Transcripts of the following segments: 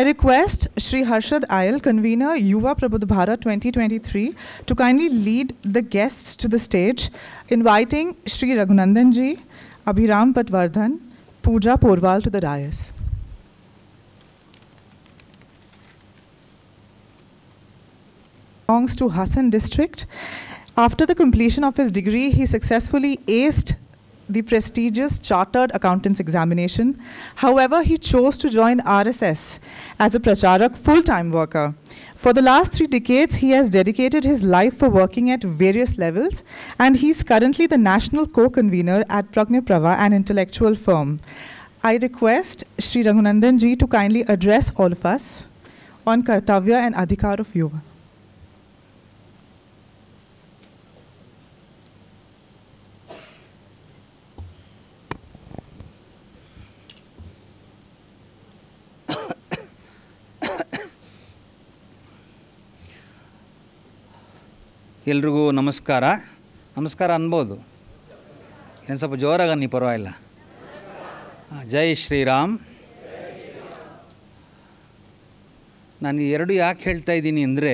I request Sri Harshad Ayal, convener Yuva Prabodh 2023, to kindly lead the guests to the stage, inviting Sri Raghunandan ji, Abhiram Patwardhan, Pooja Porwal to the dais. Belongs to Hassan district. After the completion of his degree, he successfully aced the prestigious Chartered Accountants Examination. However, he chose to join RSS as a Pracharak full-time worker. For the last three decades, he has dedicated his life for working at various levels, and he's currently the national co-convener at Pragnaprava, an intellectual firm. I request Sri Raghunandan ji to kindly address all of us on Kartavya and Adhikar of Yuva. ಎಲ್ರಿಗೂ ನಮಸ್ಕಾರ ನಮಸ್ಕಾರ ಅನ್ಬೋದು ಏನು ಸ್ವಲ್ಪ ಜೋರಾಗಿ ನೀ ಪರವಾಗಿಲ್ಲ ಜೈ ಶ್ರೀರಾಮ್ ನಾನು ಎರಡು ಯಾಕೆ ಹೇಳ್ತಾ ಇದ್ದೀನಿ ಅಂದರೆ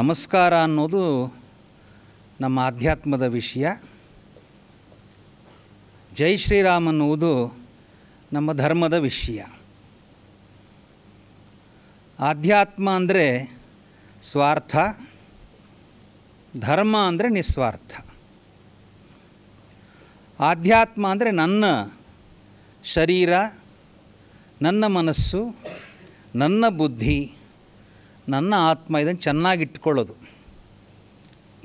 ನಮಸ್ಕಾರ ಅನ್ನೋದು ನಮ್ಮ ಆಧ್ಯಾತ್ಮದ ವಿಷಯ ಜೈ ಶ್ರೀರಾಮ್ ಅನ್ನುವುದು ನಮ್ಮ ಧರ್ಮದ ವಿಷಯ ಆಧ್ಯಾತ್ಮ ಅಂದರೆ ಸ್ವಾರ್ಥ ಧರ್ಮ ಅಂದರೆ ನಿಸ್ವಾರ್ಥ ಆಧ್ಯಾತ್ಮ ಅಂದರೆ ನನ್ನ ಶರೀರ ನನ್ನ ಮನಸ್ಸು ನನ್ನ ಬುದ್ಧಿ ನನ್ನ ಆತ್ಮ ಇದನ್ನು ಚೆನ್ನಾಗಿಟ್ಕೊಳ್ಳೋದು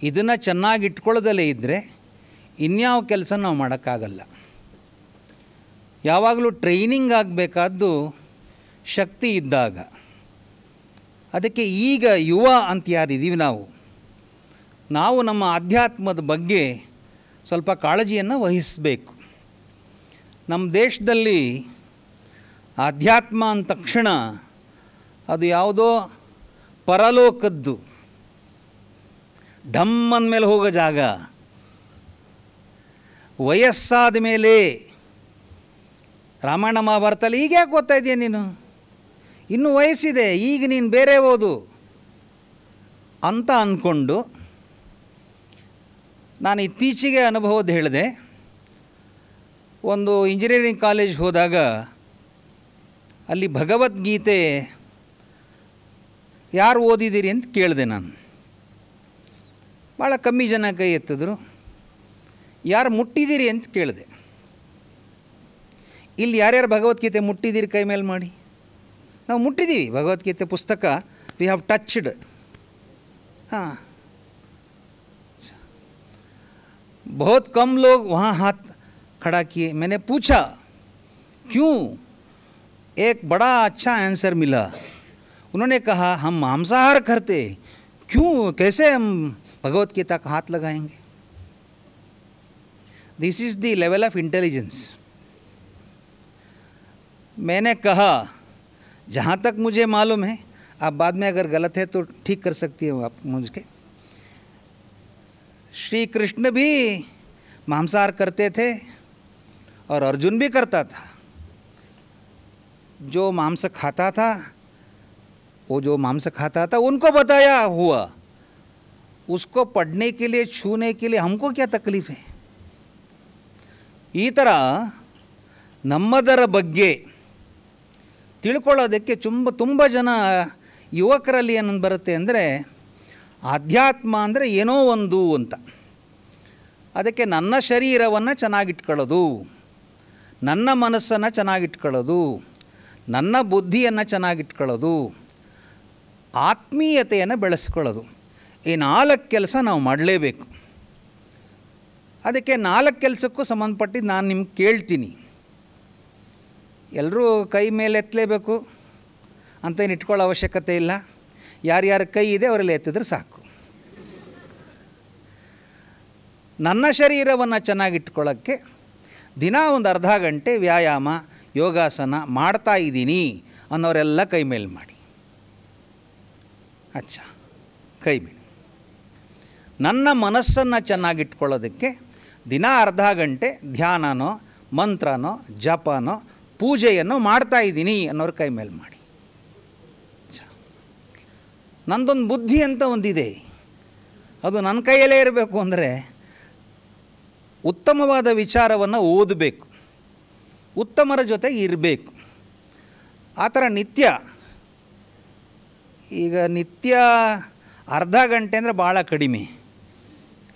ಇದನ್ನು ಚೆನ್ನಾಗಿಟ್ಕೊಳ್ಳೋದಲ್ಲೇ ಇದ್ದರೆ ಇನ್ಯಾವ ಕೆಲಸ ನಾವು ಮಾಡೋಕ್ಕಾಗಲ್ಲ ಯಾವಾಗಲೂ ಟ್ರೈನಿಂಗ್ ಆಗಬೇಕಾದ್ದು ಶಕ್ತಿ ಇದ್ದಾಗ ಅದಕ್ಕೆ ಈಗ ಯುವ ಅಂತ ಯಾರಿದ್ದೀವಿ ನಾವು ನಾವು ನಮ್ಮ ಆಧ್ಯಾತ್ಮದ ಬಗ್ಗೆ ಸ್ವಲ್ಪ ಕಾಳಜಿಯನ್ನು ವಹಿಸಬೇಕು ನಮ್ಮ ದೇಶದಲ್ಲಿ ಆಧ್ಯಾತ್ಮ ಅಂದ ತಕ್ಷಣ ಅದು ಯಾವುದೋ ಪರಲೋಕದ್ದು ಢಮ್ ಮೇಲೆ ಹೋಗೋ ಜಾಗ ವಯಸ್ಸಾದ ಮೇಲೆ ರಾಮಾಯಣ ಮಹಾಭಾರತಲ್ಲಿ ಈಗ ಯಾಕೆ ಓದ್ತಾ ಇದೆಯಾ ನೀನು ಇನ್ನೂ ವಯಸ್ಸಿದೆ ಈಗ ನೀನು ಬೇರೆ ಓದು ಅಂತ ಅಂದ್ಕೊಂಡು ನಾನು ಇತ್ತೀಚೆಗೆ ಅನುಭವದ ಹೇಳಿದೆ ಒಂದು ಇಂಜಿನಿಯರಿಂಗ್ ಕಾಲೇಜ್ ಹೋದಾಗ ಅಲ್ಲಿ ಭಗವದ್ಗೀತೆ ಯಾರು ಓದಿದ್ದೀರಿ ಅಂತ ಕೇಳಿದೆ ನಾನು ಭಾಳ ಕಮ್ಮಿ ಜನ ಕೈ ಎತ್ತಿದ್ರು ಯಾರು ಮುಟ್ಟಿದ್ದೀರಿ ಅಂತ ಕೇಳಿದೆ ಇಲ್ಲಿ ಯಾರ್ಯಾರು ಭಗವದ್ಗೀತೆ ಮುಟ್ಟಿದ್ದೀರಿ ಕೈ ಮೇಲೆ ಮಾಡಿ ನಾವು ಮುಟ್ಟಿದ್ದೀವಿ ಭಗವದ್ಗೀತೆ ಪುಸ್ತಕ ವಿ ಹ್ಯಾವ್ ಟಚ್ಡ್ ಹಾಂ बहुत कम लोग वहाँ हाथ खड़ा किए मैंने पूछा क्यों एक बड़ा अच्छा आंसर मिला उन्होंने कहा हम मांसाहार करते क्यों कैसे हम भगवत गीता का हाथ लगाएंगे this is the level of intelligence मैंने कहा जहाँ तक मुझे मालूम है आप बाद में अगर गलत है तो ठीक कर सकती हो आप मुझके श्री कृष्ण भी मांसाहार करते थे और अर्जुन भी करता था जो मांस खाता था वो जो मांस खाता था उनको बताया हुआ उसको पढ़ने के लिए छूने के लिए हमको क्या तकलीफ है ಈ ಥರ ನಮ್ಮದರ ಬಗ್ಗೆ ತಿಳ್ಕೊಳ್ಳೋದಕ್ಕೆ ತುಂಬ ತುಂಬ ಜನ युवक बरते ಆಧ್ಯಾತ್ಮ ಅಂದರೆ ಏನೋ ಒಂದು ಅಂತ ಅದಕ್ಕೆ ನನ್ನ ಶರೀರವನ್ನು ಚೆನ್ನಾಗಿಟ್ಕೊಳ್ಳೋದು ನನ್ನ ಮನಸ್ಸನ್ನು ಚೆನ್ನಾಗಿಟ್ಕೊಳ್ಳೋದು ನನ್ನ ಬುದ್ಧಿಯನ್ನು ಚೆನ್ನಾಗಿಟ್ಕೊಳ್ಳೋದು ಆತ್ಮೀಯತೆಯನ್ನು ಬೆಳೆಸ್ಕೊಳ್ಳೋದು ಈ ನಾಲ್ಕು ಕೆಲಸ ನಾವು ಮಾಡಲೇಬೇಕು ಅದಕ್ಕೆ ನಾಲ್ಕು ಕೆಲಸಕ್ಕೂ ಸಂಬಂಧಪಟ್ಟಿದ್ದು ನಾನು ನಿಮ್ಗೆ ಕೇಳ್ತೀನಿ ಎಲ್ಲರೂ ಕೈ ಮೇಲೆ ಎತ್ತಲೇಬೇಕು ಅಂತೇನು ಇಟ್ಕೊಳ್ಳೋ ಅವಶ್ಯಕತೆ ಇಲ್ಲ ಯಾರ್ಯಾರ ಕೈ ಇದೆ ಅವರಲ್ಲಿ ಎತ್ತಿದ್ರೆ ಸಾಕು ನನ್ನ ಶರೀರವನ್ನು ಚೆನ್ನಾಗಿಟ್ಕೊಳ್ಳೋಕ್ಕೆ ದಿನ ಒಂದು ಅರ್ಧ ಗಂಟೆ ವ್ಯಾಯಾಮ ಯೋಗಾಸನ ಮಾಡ್ತಾ ಇದ್ದೀನಿ ಅನ್ನೋರೆಲ್ಲ ಕೈ ಮೇಲೆ ಮಾಡಿ ಅಚ್ಚ ಕೈ ಮೇಲೆ ನನ್ನ ಮನಸ್ಸನ್ನು ಚೆನ್ನಾಗಿಟ್ಕೊಳ್ಳೋದಕ್ಕೆ ದಿನ ಅರ್ಧ ಗಂಟೆ ಧ್ಯಾನನೋ ಮಂತ್ರನೋ ಜಪನೋ ಪೂಜೆಯನ್ನು ಮಾಡ್ತಾ ಇದ್ದೀನಿ ಅನ್ನೋರು ಕೈ ಮೇಲೆ ಮಾಡಿ ನಂದೊಂದು ಬುದ್ಧಿ ಅಂತ ಒಂದಿದೆ ಅದು ನನ್ನ ಕೈಯಲ್ಲೇ ಇರಬೇಕು ಅಂದರೆ ಉತ್ತಮವಾದ ವಿಚಾರವನ್ನು ಓದಬೇಕು ಉತ್ತಮರ ಜೊತೆಗೆ ಇರಬೇಕು ಆ ಥರ ನಿತ್ಯ ಈಗ ನಿತ್ಯ ಅರ್ಧ ಗಂಟೆ ಅಂದರೆ ಭಾಳ ಕಡಿಮೆ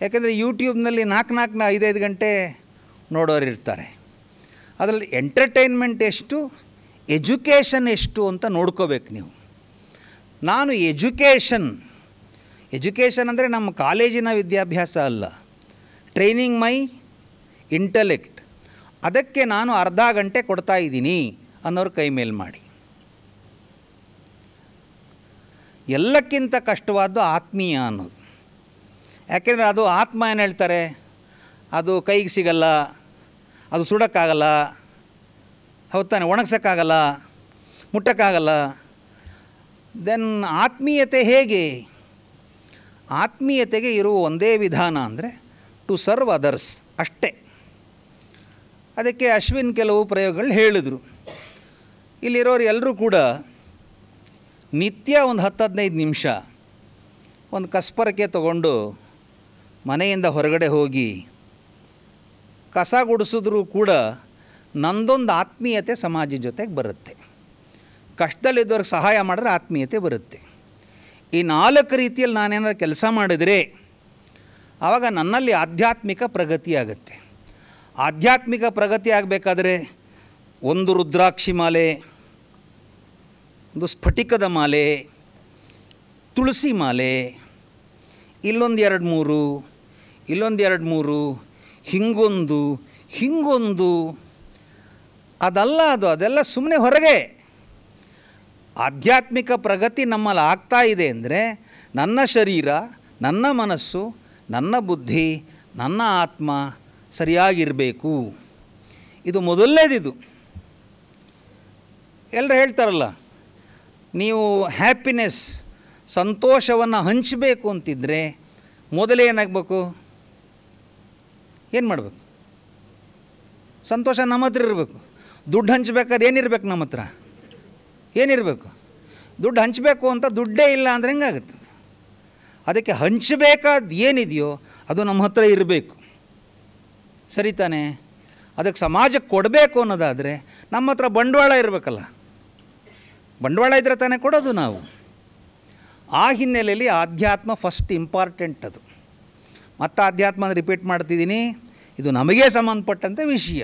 ಯಾಕೆಂದರೆ ಯೂಟ್ಯೂಬ್ನಲ್ಲಿ ನಾಲ್ಕು ನಾಲ್ಕು ಐದೈದು ಗಂಟೆ ನೋಡೋರು ಇರ್ತಾರೆ ಅದರಲ್ಲಿ ಎಂಟರ್ಟೈನ್ಮೆಂಟ್ ಎಷ್ಟು ಎಜುಕೇಷನ್ ಎಷ್ಟು ಅಂತ ನೋಡ್ಕೋಬೇಕು ನೀವು ನಾನು ಎಜುಕೇಷನ್ ಎಜುಕೇಷನ್ ಅಂದರೆ ನಮ್ಮ ಕಾಲೇಜಿನ ವಿದ್ಯಾಭ್ಯಾಸ ಅಲ್ಲ ಟ್ರೈನಿಂಗ್ ಮೈ ಇಂಟಲೆಕ್ಟ್ ಅದಕ್ಕೆ ನಾನು ಅರ್ಧ ಗಂಟೆ ಕೊಡ್ತಾ ಇದ್ದೀನಿ ಅನ್ನೋರು ಕೈ ಮೇಲ್ ಮಾಡಿ ಎಲ್ಲಕ್ಕಿಂತ ಕಷ್ಟವಾದ್ದು ಆತ್ಮೀಯ ಅನ್ನೋದು ಯಾಕೆಂದರೆ ಅದು ಆತ್ಮ ಏನು ಹೇಳ್ತಾರೆ ಅದು ಕೈಗೆ ಸಿಗಲ್ಲ ಅದು ಸುಡೋಕ್ಕಾಗಲ್ಲ ಹೌದಾನೆ ಒಣಗ್ಸೋಕ್ಕಾಗಲ್ಲ ಮುಟ್ಟೋಕ್ಕಾಗಲ್ಲ ದೆನ್ ಆತ್ಮೀಯತೆ ಹೇಗೆ ಆತ್ಮೀಯತೆಗೆ ಇರುವ ಒಂದೇ ವಿಧಾನ ಅಂದರೆ ಟು ಸರ್ವ್ ಅದರ್ಸ್ ಅಷ್ಟೇ ಅದಕ್ಕೆ ಅಶ್ವಿನ್ ಕೆಲವು ಪ್ರಯೋಗಗಳು ಹೇಳಿದರು ಇಲ್ಲಿರೋರು ಎಲ್ಲರೂ ಕೂಡ ನಿತ್ಯ ಒಂದು ಹತ್ತು ಹದಿನೈದು ನಿಮಿಷ ಒಂದು ಕಸ್ಪರಕ್ಕೆ ತಗೊಂಡು ಮನೆಯಿಂದ ಹೊರಗಡೆ ಹೋಗಿ ಕಸ ಗುಡಿಸಿದ್ರೂ ಕೂಡ ನಂದೊಂದು ಆತ್ಮೀಯತೆ ಸಮಾಜ ಜೊತೆಗೆ ಬರುತ್ತೆ ಕಷ್ಟದಲ್ಲಿದ್ದವ್ರಿಗೆ ಸಹಾಯ ಮಾಡಿದ್ರೆ ಆತ್ಮೀಯತೆ ಬರುತ್ತೆ ಈ ನಾಲ್ಕು ರೀತಿಯಲ್ಲಿ ನಾನೇನಾದ್ರು ಕೆಲಸ ಮಾಡಿದರೆ ಆವಾಗ ನನ್ನಲ್ಲಿ ಆಧ್ಯಾತ್ಮಿಕ ಪ್ರಗತಿ ಆಗುತ್ತೆ ಆಧ್ಯಾತ್ಮಿಕ ಪ್ರಗತಿ ಆಗಬೇಕಾದ್ರೆ ಒಂದು ರುದ್ರಾಕ್ಷಿ ಮಾಲೆ ಒಂದು ಸ್ಫಟಿಕದ ಮಾಲೆ ತುಳಸಿ ಮಾಲೆ ಇಲ್ಲೊಂದು ಎರಡು ಮೂರು ಇಲ್ಲೊಂದು ಎರಡು ಮೂರು ಹಿಂಗೊಂದು ಹಿಂಗೊಂದು ಅದಲ್ಲ ಅದು ಅದೆಲ್ಲ ಸುಮ್ಮನೆ ಹೊರಗೆ ಆಧ್ಯಾತ್ಮಿಕ ಪ್ರಗತಿ ನಮ್ಮಲ್ಲಿ ಆಗ್ತಾ ಇದೆ ಅಂದರೆ ನನ್ನ ಶರೀರ ನನ್ನ ಮನಸ್ಸು ನನ್ನ ಬುದ್ಧಿ ನನ್ನ ಆತ್ಮ ಸರಿಯಾಗಿರಬೇಕು ಇದು ಮೊದಲನೇದಿದು ಎಲ್ಲರೂ ಹೇಳ್ತಾರಲ್ಲ ನೀವು ಹ್ಯಾಪಿನೆಸ್ ಸಂತೋಷವನ್ನು ಹಂಚಬೇಕು ಅಂತಿದ್ದರೆ ಏನಾಗಬೇಕು ಏನು ಮಾಡಬೇಕು ಸಂತೋಷ ನಮ್ಮ ಹತ್ರ ಇರಬೇಕು ದುಡ್ಡು ಹಂಚ್ಬೇಕಾದ್ರೆ ಏನಿರಬೇಕು ನಮ್ಮ ಹತ್ರ ಏನಿರಬೇಕು ದುಡ್ಡು ಹಂಚಬೇಕು ಅಂತ ದುಡ್ಡೇ ಇಲ್ಲ ಅಂದರೆ ಹೆಂಗಾಗುತ್ತೆ ಅದಕ್ಕೆ ಹಂಚಬೇಕಾದ ಏನಿದೆಯೋ ಅದು ನಮ್ಮ ಹತ್ರ ಇರಬೇಕು ಸರಿ ತಾನೇ ಅದಕ್ಕೆ ಸಮಾಜಕ್ಕೆ ಕೊಡಬೇಕು ಅನ್ನೋದಾದರೆ ನಮ್ಮ ಹತ್ರ ಬಂಡವಾಳ ಇರಬೇಕಲ್ಲ ಬಂಡವಾಳ ಇದ್ದರೆ ತಾನೇ ಕೊಡೋದು ನಾವು ಆ ಹಿನ್ನೆಲೆಯಲ್ಲಿ ಆಧ್ಯಾತ್ಮ ಫಸ್ಟ್ ಇಂಪಾರ್ಟೆಂಟ್ ಅದು ಮತ್ತು ಆಧ್ಯಾತ್ಮ ರಿಪೀಟ್ ಮಾಡ್ತಿದ್ದೀನಿ ಇದು ನಮಗೆ ಸಂಬಂಧಪಟ್ಟಂತೆ ವಿಷಯ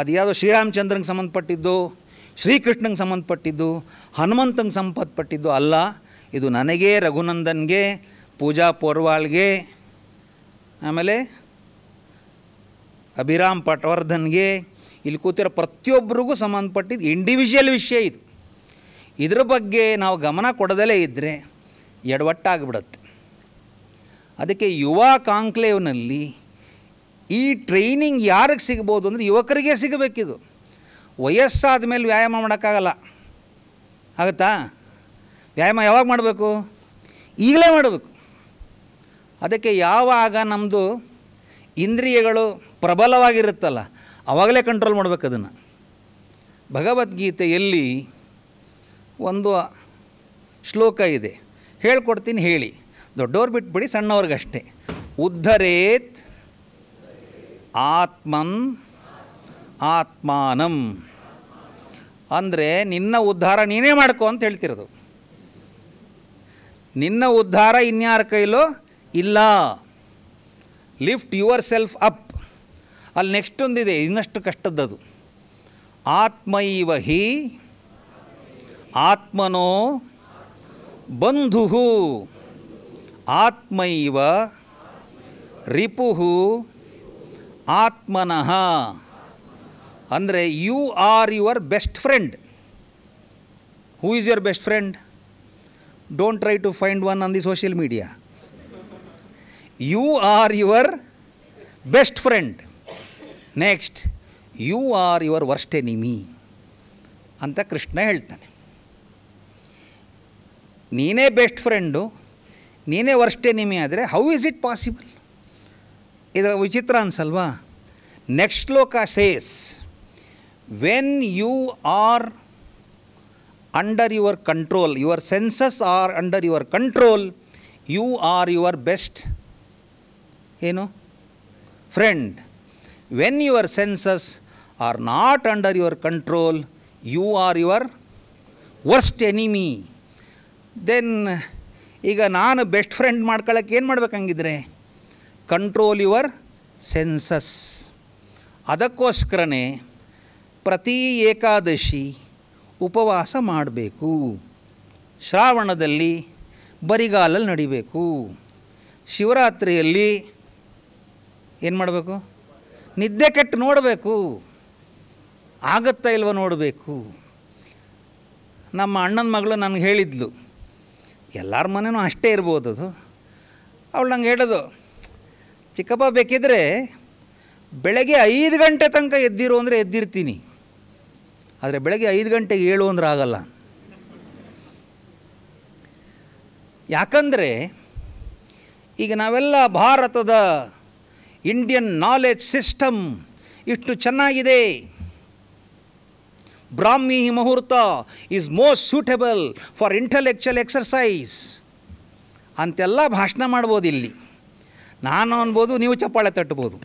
ಅದು ಯಾವುದೋ ಶ್ರೀರಾಮಚಂದ್ರಂಗೆ ಸಂಬಂಧಪಟ್ಟಿದ್ದು ಶ್ರೀಕೃಷ್ಣಂಗೆ ಸಂಬಂಧಪಟ್ಟಿದ್ದು ಹನುಮಂತಂಗೆ ಸಂಬಂಧಪಟ್ಟಿದ್ದು ಅಲ್ಲ ಇದು ನನಗೆ ರಘುನಂದನ್ಗೆ ಪೂಜಾ ಪೋರ್ವಾಳ್ಗೆ ಆಮೇಲೆ ಅಭಿರಾಮ್ ಪಟ್ವರ್ಧನ್ಗೆ ಇಲ್ಲಿ ಕೂತಿರೋ ಪ್ರತಿಯೊಬ್ಬರಿಗೂ ಸಂಬಂಧಪಟ್ಟಿದ್ದು ಇಂಡಿವಿಜುವಲ್ ವಿಷಯ ಇದು ಇದ್ರ ಬಗ್ಗೆ ನಾವು ಗಮನ ಕೊಡದಲೇ ಇದ್ದರೆ ಎಡವಟ್ಟಾಗ್ಬಿಡತ್ತೆ ಅದಕ್ಕೆ ಯುವ ಕಾಂಕ್ಲೇವ್ನಲ್ಲಿ ಈ ಟ್ರೈನಿಂಗ್ ಯಾರಿಗೆ ಸಿಗ್ಬೋದು ಅಂದರೆ ಯುವಕರಿಗೆ ಸಿಗಬೇಕಿದು ವಯಸ್ಸಾದ ಮೇಲೆ ವ್ಯಾಯಾಮ ಮಾಡೋಕ್ಕಾಗಲ್ಲ ಆಗುತ್ತಾ ವ್ಯಾಯಾಮ ಯಾವಾಗ ಮಾಡಬೇಕು ಈಗಲೇ ಮಾಡಬೇಕು ಅದಕ್ಕೆ ಯಾವಾಗ ನಮ್ಮದು ಇಂದ್ರಿಯಗಳು ಪ್ರಬಲವಾಗಿರುತ್ತಲ್ಲ ಆವಾಗಲೇ ಕಂಟ್ರೋಲ್ ಮಾಡಬೇಕು ಅದನ್ನು ಭಗವದ್ಗೀತೆಯಲ್ಲಿ ಒಂದು ಶ್ಲೋಕ ಇದೆ ಹೇಳ್ಕೊಡ್ತೀನಿ ಹೇಳಿ ದೊಡ್ಡವ್ರು ಬಿಟ್ಬಿಡಿ ಸಣ್ಣವ್ರಿಗಷ್ಟೇ ಉದ್ಧರೇತ್ ಆತ್ಮನ್ ಆತ್ಮಾನಂ ಅಂದರೆ ನಿನ್ನ ಉದ್ಧಾರ ನೀನೇ ಮಾಡ್ಕೋ ಅಂತ ಹೇಳ್ತಿರೋದು ನಿನ್ನ ಉದ್ಧಾರ ಇನ್ಯಾರ ಕೈಲೋ ಇಲ್ಲ ಲಿಫ್ಟ್ ಯುವರ್ ಸೆಲ್ಫ್ ಅಪ್ ಅಲ್ಲಿ ನೆಕ್ಸ್ಟೊಂದಿದೆ ಇನ್ನಷ್ಟು ಕಷ್ಟದ್ದದು ಆತ್ಮೈವ ಹಿ ಆತ್ಮನೋ ಬಂಧು ಆತ್ಮೈವ ರಿಪು ಆತ್ಮನಃ ಅಂದರೆ you are your best friend who is your best friend don't try to find one on the social media you are your best friend next you are your worst enemy ಅಂತ ಕೃಷ್ಣ ಹೇಳ್ತಾನೆ ನೀನೇ best friend ನೀನೇ worst enemy ಆದರೆ how is it possible ಇದು ವಿಚಿತ್ರ ಅನ್ಸಲ್ವಾ next ಲೋಕ says when you are under your control, your senses are under your control, you are your best, you know, friend. When your senses are not under your control, you are your worst enemy. Then, ಈಗ ನಾನು best friend ಮಾಡ್ಕೊಳ್ಳೋಕ್ಕೆ ಏನು ಮಾಡ್ಬೇಕಂಗಿದ್ರೆ control your census ಅದಕ್ಕೋಸ್ಕರನೇ ಪ್ರತಿ ಏಕಾದಶಿ ಉಪವಾಸ ಮಾಡಬೇಕು ಶ್ರಾವಣದಲ್ಲಿ ಬರಿಗಾಲಲ್ಲಿ ನಡಿಬೇಕು ಶಿವರಾತ್ರಿಯಲ್ಲಿ ಏನು ಮಾಡಬೇಕು ನಿದ್ದೆ ಕೆಟ್ಟು ನೋಡಬೇಕು ಆಗುತ್ತಾ ಇಲ್ವ ನೋಡಬೇಕು ನಮ್ಮ ಅಣ್ಣನ ಮಗಳು ನನಗೆ ಹೇಳಿದ್ಲು ಎಲ್ಲರ ಮನೇನೂ ಅಷ್ಟೇ ಇರ್ಬೋದು ಅದು ಅವಳು ನಂಗೆ ಹೇಳೋದು ಚಿಕ್ಕಪ್ಪ ಬೇಕಿದ್ರೆ ಬೆಳಗ್ಗೆ ಐದು ಗಂಟೆ ತನಕ ಎದ್ದಿರು ಅಂದರೆ ಎದ್ದಿರ್ತೀನಿ ಆದರೆ ಬೆಳಗ್ಗೆ ಐದು ಗಂಟೆಗೆ ಏಳು ಅಂದ್ರೆ ಆಗಲ್ಲ ಯಾಕಂದರೆ ಈಗ ನಾವೆಲ್ಲ ಭಾರತದ ಇಂಡಿಯನ್ ನಾಲೆಜ್ ಸಿಸ್ಟಮ್ ಇಷ್ಟು ಚೆನ್ನಾಗಿದೆ Brahmi muhurta is most suitable for intellectual exercise ಅಂತೆಲ್ಲ ಭಾಷಣ ಮಾಡ್ಬೋದು ಇಲ್ಲಿ ನಾನು ಅನ್ಬೋದು ನೀವು ಚಪ್ಪಾಳೆ ತಟ್ಬೋದು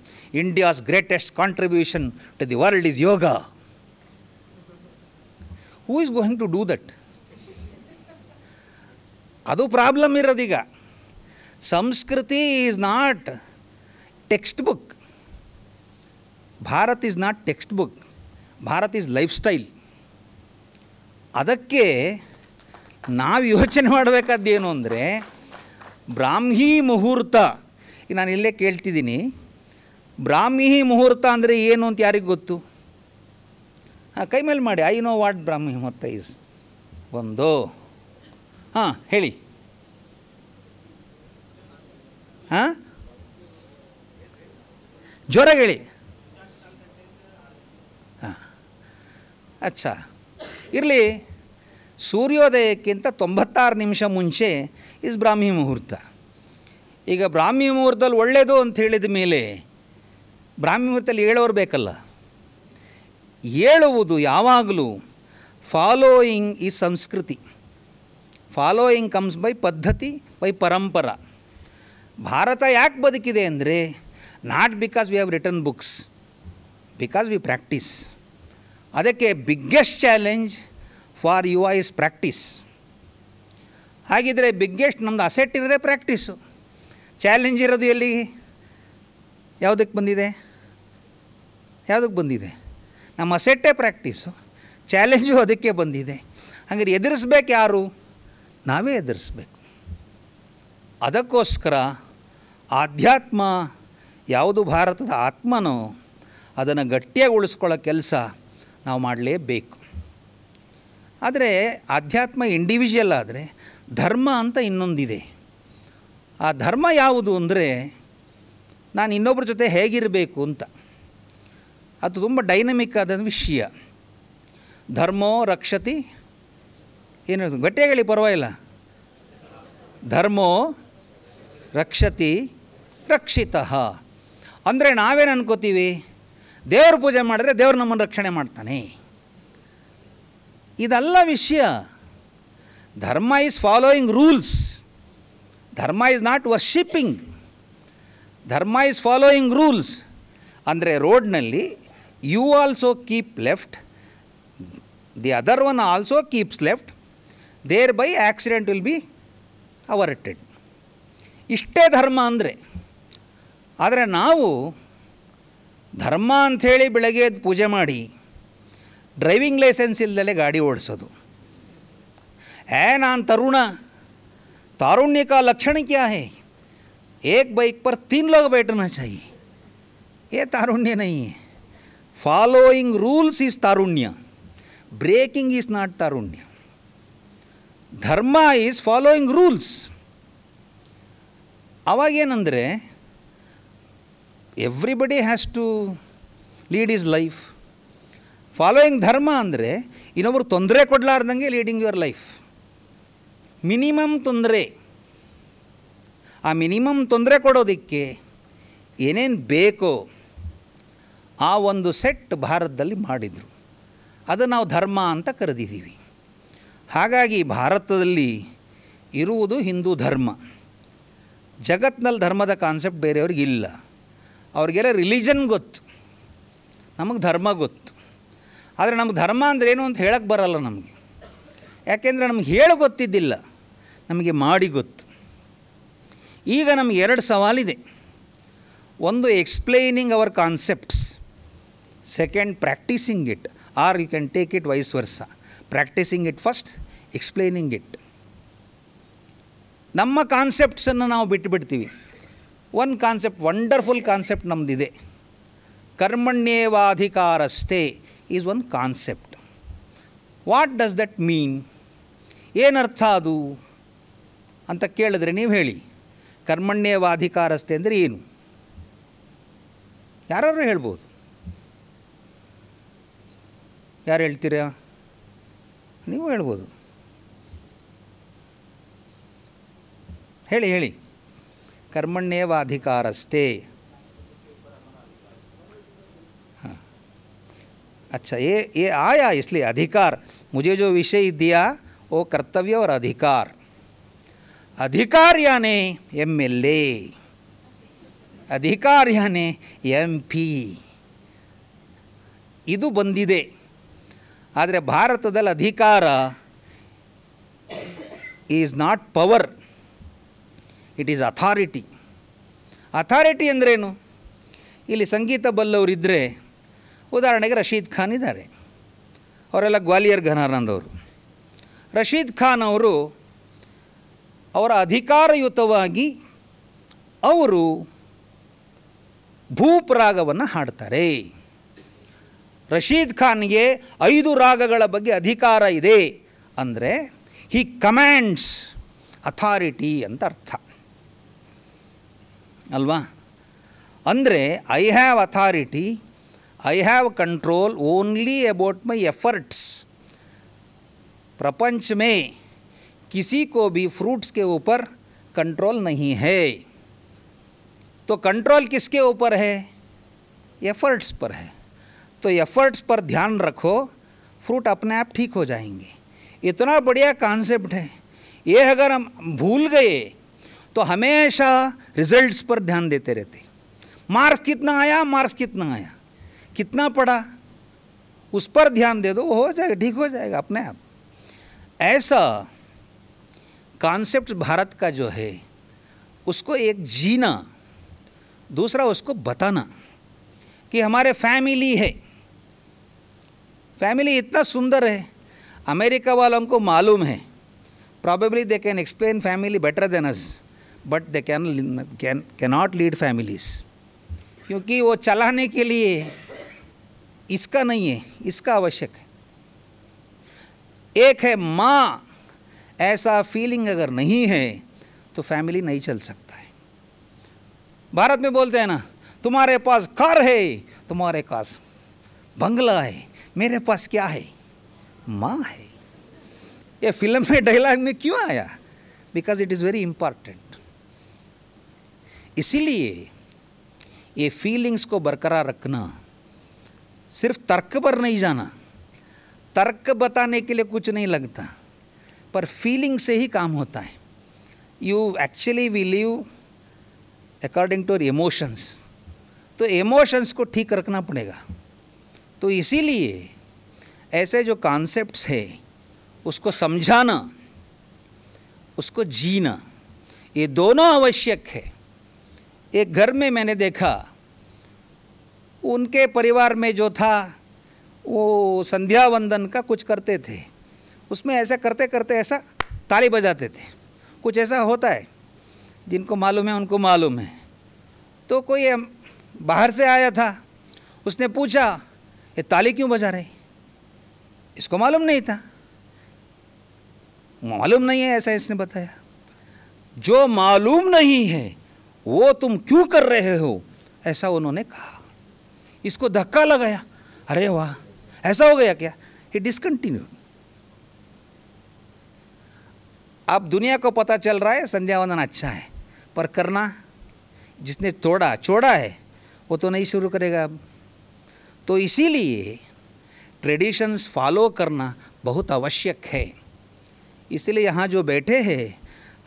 India's greatest contribution to the world is yoga who is going to do that ಅದು ಪ್ರಾಬ್ಲಮ್ ಇರೋದೀಗ sanskriti is not textbook Bharat is not textbook Bharat is lifestyle ಅದಕ್ಕೆ ನಾವು ಯೋಚನೆ ಮಾಡಬೇಕಾದ್ದೇನು ಅಂದರೆ ಬ್ರಾಹ್ಮಿ ಮುಹೂರ್ತ ನಾನು ಇಲ್ಲೇ ಕೇಳ್ತಿದ್ದೀನಿ ಬ್ರಾಹ್ಮಿ ಮುಹೂರ್ತ ಅಂದರೆ ಏನು ಅಂತ ಯಾರಿಗೂ ಗೊತ್ತು ಕೈ ಮೇಲೆ ಮಾಡಿ ಐ ನೋ ವಾಟ್ ಬ್ರಾಹ್ಮಿ ಮುಹೂರ್ತ ಇಸ್ ಒಂದು ಹಾಂ ಹೇಳಿ ಹಾಂ ಜ್ವರ ಹೇಳಿ ಹಾಂ ಅಚ್ಚ ಇರಲಿ ಸೂರ್ಯೋದಯಕ್ಕಿಂತ ತೊಂಬತ್ತಾರು ನಿಮಿಷ ಮುಂಚೆ ಇಸ್ ಬ್ರಾಹ್ಮಿ ಮುಹೂರ್ತ ಈಗ ಬ್ರಾಹ್ಮಿ ಮುಹೂರ್ತದಲ್ಲಿ ಒಳ್ಳೆಯದು ಅಂತ ಹೇಳಿದ ಮೇಲೆ ಬ್ರಾಹ್ಮಿ ಮುಹೂರ್ತದಲ್ಲಿ ಹೇಳೋರು ಬೇಕಲ್ಲ ಹೇಳುವುದು ಯಾವಾಗಲೂ ಫಾಲೋಯಿಂಗ್ ಈ ಸಂಸ್ಕೃತಿ following comes by paddhati by parampara Bharata ಯಾಕೆ ಬದುಕಿದೆ ಅಂದರೆ not because we have written books because we practice ಅದಕ್ಕೆ biggest challenge for you uh is practice ಹಾಗಿದ್ರೆ ಬಿಗ್ಗೆಸ್ಟ್ ನಮ್ಮದು ಅಸೆಟ್ ಇರೋದೇ ಪ್ರಾಕ್ಟೀಸು ಚಾಲೆಂಜ್ ಇರೋದು ಎಲ್ಲಿ ಯಾವುದಕ್ಕೆ ಬಂದಿದೆ ಯಾವುದಕ್ಕೆ ಬಂದಿದೆ ನಮ್ಮ ಸೆಟ್ಟೇ ಪ್ರ್ಯಾಕ್ಟೀಸು ಚಾಲೆಂಜು ಅದಕ್ಕೆ ಬಂದಿದೆ ಹಾಗಾದ್ರೆ ಎದುರಿಸ್ಬೇಕು ಯಾರು ನಾವೇ ಎದುರಿಸ್ಬೇಕು ಅದಕ್ಕೋಸ್ಕರ ಆಧ್ಯಾತ್ಮ ಯಾವುದು ಭಾರತದ ಆತ್ಮನೋ ಅದನ್ನು ಗಟ್ಟಿಯಾಗಿ ಉಳಿಸ್ಕೊಳ್ಳೋ ಕೆಲಸ ನಾವು ಮಾಡಲೇಬೇಕು ಆದರೆ ಆಧ್ಯಾತ್ಮ ಇಂಡಿವಿಜುವಲ್ ಆದರೆ ಧರ್ಮ ಅಂತ ಇನ್ನೊಂದಿದೆ ಆ ಧರ್ಮ ಯಾವುದು ಅಂದರೆ ನಾನು ಇನ್ನೊಬ್ಬರ ಜೊತೆ ಹೇಗಿರಬೇಕು ಅಂತ ಅದು ತುಂಬ ಡೈನಮಿಕ್ ಆದ ವಿಷಯ ಧರ್ಮೋ ರಕ್ಷತಿ ಏನು ಹೇಳ್ತು ಗಟ್ಟಿಯಾಗಿ ಹೇಳಿ ಪರವಾಗಿಲ್ಲ ಧರ್ಮೋ ರಕ್ಷತಿ ರಕ್ಷಿತ ಅಂದರೆ ನಾವೇನು ಅನ್ಕೋತೀವಿ ದೇವ್ರ ಪೂಜೆ ಮಾಡಿದ್ರೆ ದೇವ್ರ ನಮ್ಮನ್ನು ರಕ್ಷಣೆ ಮಾಡ್ತಾನೆ ಇದಲ್ಲ ವಿಷಯ dharma is following rules dharma is not worshipping dharma is following rules ಅಂದರೆ ರೋಡ್ನಲ್ಲಿ you also keep left, the other one also keeps left, thereby accident will be averted. ಇಷ್ಟೇ ಧರ್ಮ ಅಂದರೆ ಆದರೆ ನಾವು ಧರ್ಮ ಅಂಥೇಳಿ ಬೆಳಗ್ಗೆ ಪೂಜೆ ಮಾಡಿ ಡ್ರೈವಿಂಗ್ ಲೈಸೆನ್ಸ್ ಇಲ್ಲದಲೇ ಗಾಡಿ ಓಡಿಸೋದು ಏ ನಾನು ತರುಣ तारुण्य का लक्षण क्या है एक बाइक पर तीन लोग बैठना चाहिए ये तारुण्य नहीं है following rules is tarunya breaking is not tarunya dharma is following rules ಅವಾಗೇನೆಂದರೆ everybody has to lead his life following dharma ಅಂದರೆ ಇನ್ನೊಬ್ರು ತೊಂದರೆ ಕೊಡಲಾರ್ದಂಗೆ ಲೀಡಿಂಗ್ ಯುವರ್ ಲೈಫ್ ಮಿನಿಮಮ್ ತೊಂದರೆ ಆ ಮಿನಿಮಮ್ ತೊಂದರೆ ಕೊಡೋದಕ್ಕೆ ಏನೇನು ಬೇಕೋ ಆ ಒಂದು ಸೆಟ್ ಭಾರತದಲ್ಲಿ ಮಾಡಿದರು ಅದು ನಾವು ಧರ್ಮ ಅಂತ ಕರೆದಿದ್ದೀವಿ ಹಾಗಾಗಿ ಭಾರತದಲ್ಲಿ ಇರುವುದು ಹಿಂದೂ ಧರ್ಮ ಜಗತ್ತಿನಲ್ಲಿ ಧರ್ಮದ ಕಾನ್ಸೆಪ್ಟ್ ಬೇರೆಯವ್ರಿಗೆ ಇಲ್ಲ ಅವ್ರಿಗೆಲ್ಲ ರಿಲಿಜನ್ ಗೊತ್ತು ನಮಗೆ ಧರ್ಮ ಗೊತ್ತು ಆದರೆ ನಮ್ಗೆ ಧರ್ಮ ಅಂದರೆ ಏನು ಅಂತ ಹೇಳಕ್ಕೆ ಬರಲ್ಲ ನಮಗೆ ಯಾಕೆಂದರೆ ನಮ್ಗೆ ಹೇಳು ಗೊತ್ತಿದ್ದಿಲ್ಲ ನಮಗೆ ಮಾಡಿ ಗೊತ್ತು ಈಗ ನಮಗೆ ಎರಡು ಸವಾಲಿದೆ ಒಂದು explaining our concepts second practising it or you can take it vice versa practising it first explaining it ನಮ್ಮ ಕಾನ್ಸೆಪ್ಟ್ಸನ್ನು ನಾವು ಬಿಟ್ಟುಬಿಡ್ತೀವಿ ಒಂದು ಕಾನ್ಸೆಪ್ಟ್ ವಂಡರ್ಫುಲ್ ಕಾನ್ಸೆಪ್ಟ್ ನಮ್ಮದಿದೆ ಕರ್ಮಣ್ಯೇವಾಧಿಕಾರಸ್ಥೆ is one concept what does that mean ಏನರ್ಥ ಅದು ಅಂತ ಕೇಳಿದ್ರೆ ನೀವು ಹೇಳಿ ಕರ್ಮಣ್ಯೇವಾಧಿಕಾರಸ್ಥೆ ಅಂದರೆ ಏನು ಯಾರು ಹೇಳ್ಬೋದು ಯಾರು ಹೇಳ್ತೀರಾ ನೀವು ಹೇಳ್ಬೋದು ಹೇಳಿ ಹೇಳಿ ಕರ್ಮಣ್ಯೇವಾಧಿಕಾರಸ್ತೆ हाँ अच्छा ये ये आया इसलिए अधिकार मुझे जो विषय दिया वो कर्तव्य और अधिकार अधिकार यानी एम एल ए अधिकार यानी एम पी ಇದು ಬಂದಿದೆ ಆದರೆ ಭಾರತದಲ್ಲಿ adhikara is not power it is authority authority ಅಂದ್ರೇನು ಇಲ್ಲಿ ಸಂಗೀತ ಬಲ್ಲವರಿದ್ದರೆ ಉದಾಹರಣೆಗೆ ರಶೀದ್ ಖಾನ್ ಇದ್ದಾರೆ ಅವರೆಲ್ಲ ಗ್ವಾಲಿಯರ್ ಘನಾನಂದವರು ರಶೀದ್ ಖಾನ್ ಅವರು ಅವರ ಅಧಿಕಾರಯುತವಾಗಿ ಅವರು ಭೂಪ್ರಾಗವನ್ನು ಹಾಡ್ತಾರೆ रशीद खागे ईदू रग बे अधिकार इे अरे ही कमैंड्स अथारीटी अंत अर्थ अल्वा अरे I have authority I have control only about my efforts प्रपंच में किसी को भी फ्रूट्स के ऊपर कंट्रोल नहीं है तो कंट्रोल किसके ऊपर है एफर्ट्स पर है तो एफर्ट्स पर ध्यान रखो फ्रूट अपने आप ठीक हो जाएंगे इतना बढ़िया कॉन्सेप्ट है ये अगर हम भूल गए तो हमेशा रिजल्ट्स पर ध्यान देते रहते मार्क्स कितना आया मार्क्स कितना आया कितना पढ़ा उस पर ध्यान दे दो वो हो जाएगा ठीक हो जाएगा अपने आप ऐसा कॉन्सेप्ट भारत का जो है उसको एक जीना दूसरा उसको बताना कि हमारे फैमिली है फैमिली इतना सुंदर है अमेरिका वालों को मालूम है they can explain family better than than but they can can can not lead families क्योंकि वो चलाने के लिए इसका नहीं है इसका आवश्यक है एक है माँ ऐसा फीलिंग अगर नहीं है तो फैमिली नहीं चल सकता है भारत में बोलते हैं ना तुम्हारे पास कार है तुम्हारे पास बंगला है मेरे पास क्या है माँ है ये फिल्म में डायलॉग में क्यों आया because it is very important इसीलिए ये फीलिंग्स को बरकरार रखना सिर्फ तर्क पर नहीं जाना तर्क बताने के लिए कुछ नहीं लगता पर फीलिंग से ही काम होता है you actually we live according to emotions तो इमोशंस को ठीक रखना पड़ेगा तो इसीलिए ऐसे जो कॉन्सेप्ट्स है उसको समझाना उसको जीना ये दोनों आवश्यक है एक घर में मैंने देखा उनके परिवार में जो था वो संध्या वंदन का कुछ करते थे उसमें ऐसा करते करते ऐसा ताली बजाते थे कुछ ऐसा होता है जिनको मालूम है उनको मालूम है तो कोई बाहर से आया था उसने पूछा ये ताली क्यों बजा रहे इसको मालूम नहीं था मालूम नहीं है ऐसा इसने बताया जो मालूम नहीं है वो तुम क्यों कर रहे हो ऐसा उन्होंने कहा इसको धक्का लगाया अरे वाह ऐसा हो गया क्या ये डिसकंटिन्यू अब दुनिया को पता चल रहा है संध्या वंदन अच्छा है पर करना जिसने तोड़ा छोड़ा है वो तो नहीं शुरू करेगा अब तो इसीलिए ट्रेडिशंस फॉलो करना बहुत आवश्यक है इसलिए यहाँ जो बैठे हैं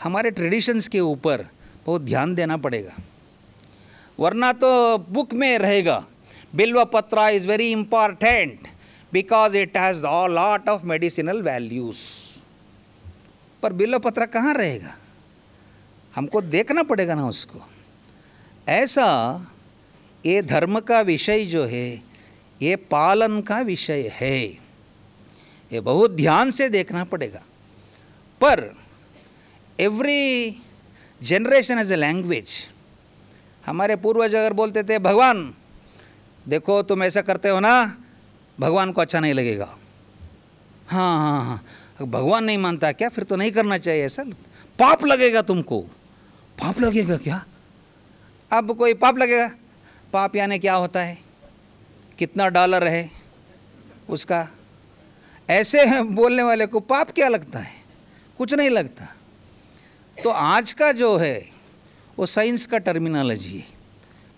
हमारे ट्रेडिशंस के ऊपर बहुत ध्यान देना पड़ेगा वरना तो बुक में रहेगा bilva patra is very important because it has a lot of medicinal values पर बिल्व पत्रा कहाँ रहेगा हमको देखना पड़ेगा ना उसको ऐसा ये धर्म का विषय जो है ये पालन का विषय है ये बहुत ध्यान से देखना पड़ेगा पर every generation as a language हमारे पूर्वज अगर बोलते थे भगवान देखो तुम ऐसा करते हो ना भगवान को अच्छा नहीं लगेगा हाँ हाँ हाँ भगवान नहीं मानता क्या फिर तो नहीं करना चाहिए ऐसा पाप लगेगा तुमको पाप लगेगा क्या अब कोई पाप लगेगा पाप यानी क्या होता है कितना डॉलर है उसका ऐसे हैं बोलने वाले को पाप क्या लगता है कुछ नहीं लगता तो आज का जो है वो साइंस का टर्मिनोलॉजी है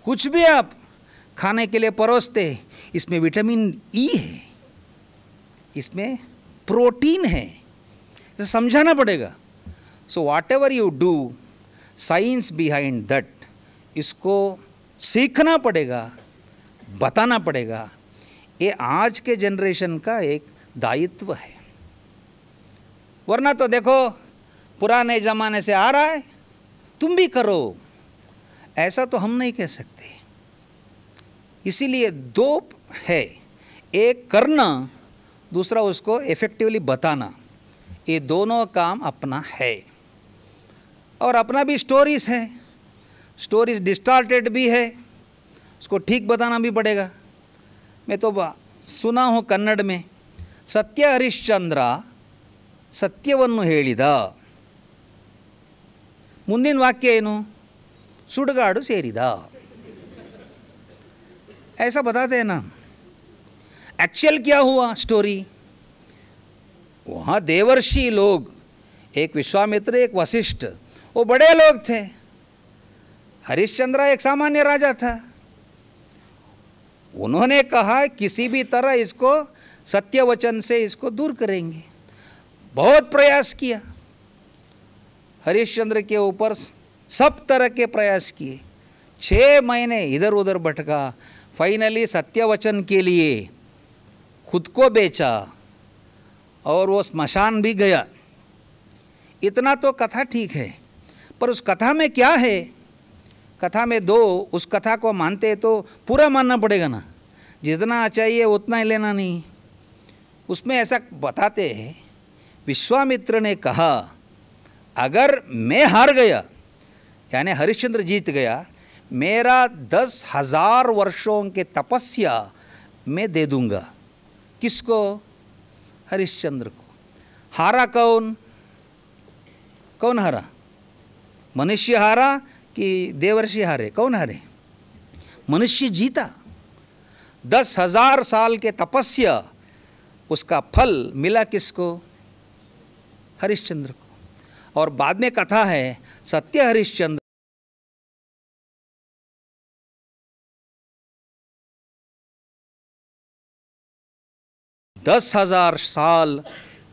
कुछ भी आप खाने के लिए परोसते हैं इसमें विटामिन ई e है इसमें प्रोटीन है तो समझाना पड़ेगा so whatever you do science behind that इसको सीखना पड़ेगा बताना पड़ेगा ये आज के जनरेशन का एक दायित्व है वरना तो देखो पुराने ज़माने से आ रहा है तुम भी करो ऐसा तो हम नहीं कह सकते इसीलिए दो है एक करना दूसरा उसको इफ़ेक्टिवली बताना ये दोनों काम अपना है और अपना भी स्टोरीज है स्टोरीज डिस्टार्टेड भी है उसको ठीक बताना भी पड़ेगा मैं तो सुना हूँ कन्नड़ में सत्य हरिश्चंद्र सत्यवन ಹೇಳಿದ वाक्य ऐन सुड़गाड़ सेरद ऐसा बताते हैं ना एक्चुअल क्या हुआ स्टोरी वहाँ देवर्षि लोग एक विश्वामित्र एक वशिष्ठ वो बड़े लोग थे हरिश्चंद्र एक सामान्य राजा था उन्होंने कहा किसी भी तरह इसको सत्य वचन से इसको दूर करेंगे बहुत प्रयास किया हरिश्चंद्र के ऊपर सब तरह के प्रयास किए छः महीने इधर उधर भटका फाइनली सत्य वचन के लिए खुद को बेचा और वो स्मशान भी गया इतना तो कथा ठीक है पर उस कथा में क्या है कथा में दो उस कथा को मानते हैं तो पूरा मानना पड़ेगा ना जितना चाहिए उतना ही लेना नहीं उसमें ऐसा बताते हैं विश्वामित्र ने कहा अगर मैं हार गया यानी हरिश्चंद्र जीत गया मेरा दस हजार वर्षों के तपस्या मैं दे दूंगा किसको हरिश्चंद्र को हारा कौन कौन हारा मनुष्य हारा कि देवर्षि हारे कौन हारे मनुष्य जीता दस हजार साल के तपस्या उसका फल मिला किसको हरिश्चंद्र को और बाद में कथा है सत्य हरिश्चंद्र दस हजार साल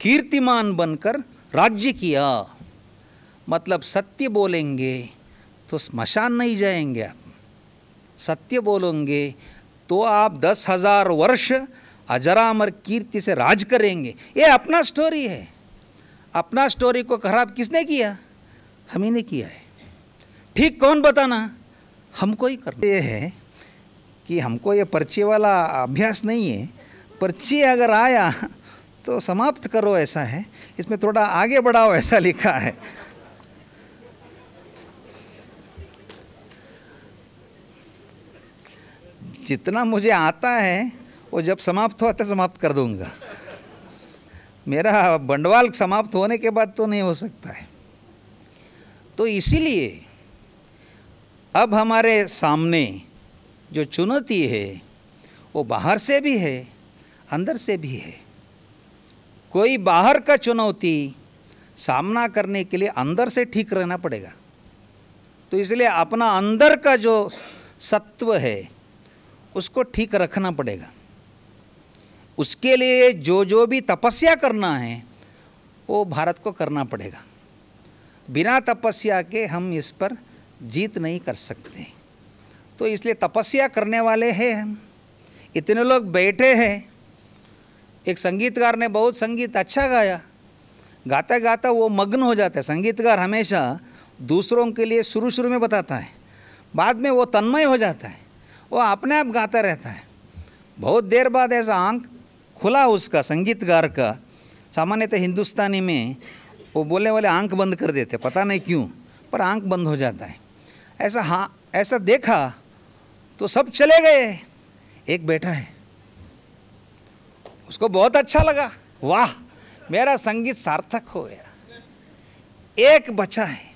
कीर्तिमान बनकर राज्य किया मतलब सत्य बोलेंगे तो स्मशान नहीं जाएंगे आप सत्य बोलोगे तो आप दस हजार वर्ष अजरामर कीर्ति से राज करेंगे ये अपना स्टोरी है अपना स्टोरी को खराब किसने किया हम ही ने किया है ठीक कौन बताना हमको ही करना ये है कि हमको ये पर्चे वाला अभ्यास नहीं है पर्ची अगर आया तो समाप्त करो ऐसा है इसमें थोड़ा आगे बढ़ाओ ऐसा लिखा है जितना मुझे आता है वो जब समाप्त होता तो है समाप्त कर दूंगा मेरा बंडवाल समाप्त होने के बाद तो नहीं हो सकता है तो इसीलिए अब हमारे सामने जो चुनौती है वो बाहर से भी है अंदर से भी है कोई बाहर का चुनौती सामना करने के लिए अंदर से ठीक रहना पड़ेगा तो इसलिए अपना अंदर का जो सत्व है उसको ठीक रखना पड़ेगा उसके लिए जो जो भी तपस्या करना है वो भारत को करना पड़ेगा बिना तपस्या के हम इस पर जीत नहीं कर सकते तो इसलिए तपस्या करने वाले हैं हम इतने लोग बैठे हैं एक संगीतकार ने बहुत संगीत अच्छा गाया गाता गाता वो मग्न हो जाता है संगीतकार हमेशा दूसरों के लिए शुरू शुरू में बताता है बाद में वो तन्मय हो जाता है वो अपने आप गाता रहता है बहुत देर बाद ऐसा आंख खुला उसका संगीतकार का सामान्यतः हिंदुस्तानी में वो बोलने वाले आंख बंद कर देते पता नहीं क्यों पर आंख बंद हो जाता है ऐसा हाँ ऐसा देखा तो सब चले गए एक बैठा है उसको बहुत अच्छा लगा वाह मेरा संगीत सार्थक हो गया एक बचा है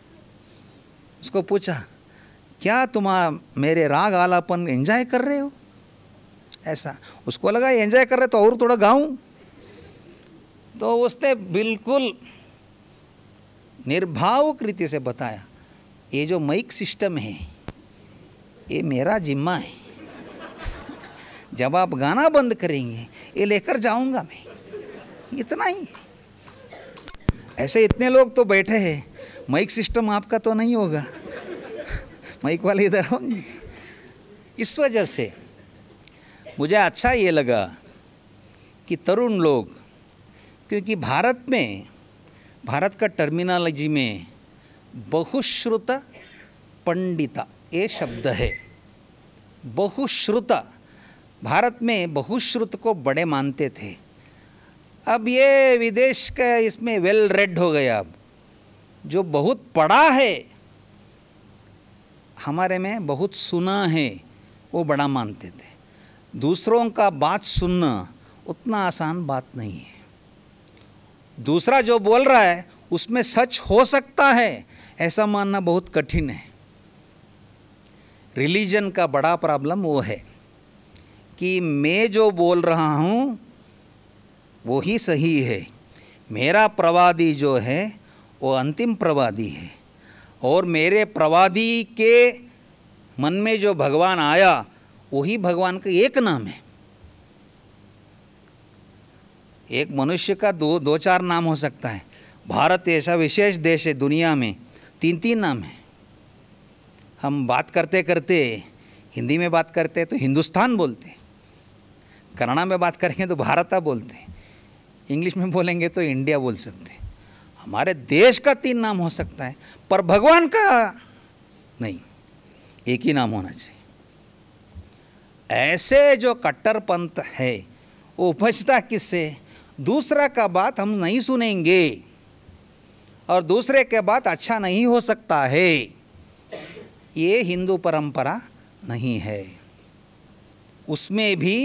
उसको पूछा क्या तुम मेरे राग आलापन एंजॉय कर रहे हो ऐसा उसको लगा एंजॉय कर रहे तो और थोड़ा गाऊं तो उसने बिल्कुल निर्भाव कृति से बताया ये जो माइक सिस्टम है ये मेरा जिम्मा है जब आप गाना बंद करेंगे ये लेकर जाऊंगा मैं इतना ही ऐसे इतने लोग तो बैठे हैं माइक सिस्टम आपका तो नहीं होगा माइक वाले इधर होंगे इस वजह से मुझे अच्छा ये लगा कि तरुण लोग क्योंकि भारत में भारत का टर्मिनोलॉजी में बहुश्रुत पंडिता ये शब्द है बहुश्रुत भारत में बहुश्रुत को बड़े मानते थे अब ये विदेश का इसमें वेल रेड हो गया अब जो बहुत पढ़ा है हमारे में बहुत सुना है वो बड़ा मानते थे दूसरों का बात सुनना उतना आसान बात नहीं है दूसरा जो बोल रहा है उसमें सच हो सकता है ऐसा मानना बहुत कठिन है रिलीजन का बड़ा प्रॉब्लम वो है कि मैं जो बोल रहा हूँ वो ही सही है मेरा प्रवादी जो है वो अंतिम प्रवादी है और मेरे प्रवादी के मन में जो भगवान आया वही भगवान का एक नाम है एक मनुष्य का दो दो चार नाम हो सकता है भारत ऐसा विशेष देश है दुनिया में तीन तीन नाम है हम बात करते करते हिंदी में बात करते हैं तो हिंदुस्तान बोलते हैं कन्नड़ा में बात करेंगे तो भारता बोलते हैं इंग्लिश में बोलेंगे तो इंडिया बोल सकते हैं हमारे देश का तीन नाम हो सकता है पर भगवान का नहीं एक ही नाम होना चाहिए ऐसे जो कट्टरपंथ है वो उपजता किससे दूसरा का बात हम नहीं सुनेंगे और दूसरे के बात अच्छा नहीं हो सकता है ये हिंदू परंपरा नहीं है उसमें भी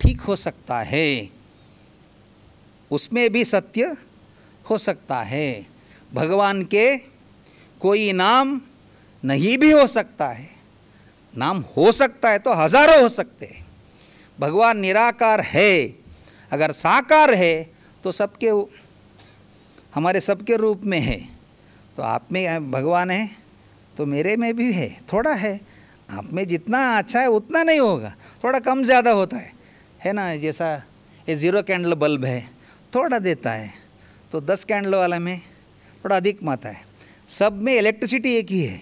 ठीक हो सकता है उसमें भी सत्य हो सकता है भगवान के कोई नाम नहीं भी हो सकता है नाम हो सकता है तो हजारों हो सकते हैं भगवान निराकार है अगर साकार है तो सबके हमारे सबके रूप में है तो आप में भगवान है तो मेरे में भी है थोड़ा है आप में जितना अच्छा है उतना नहीं होगा थोड़ा कम ज़्यादा होता है है ना जैसा ये ज़ीरो कैंडल बल्ब है थोड़ा देता है तो दस कैंडल वाला में थोड़ा अधिक माता है सब में इलेक्ट्रिसिटी एक ही है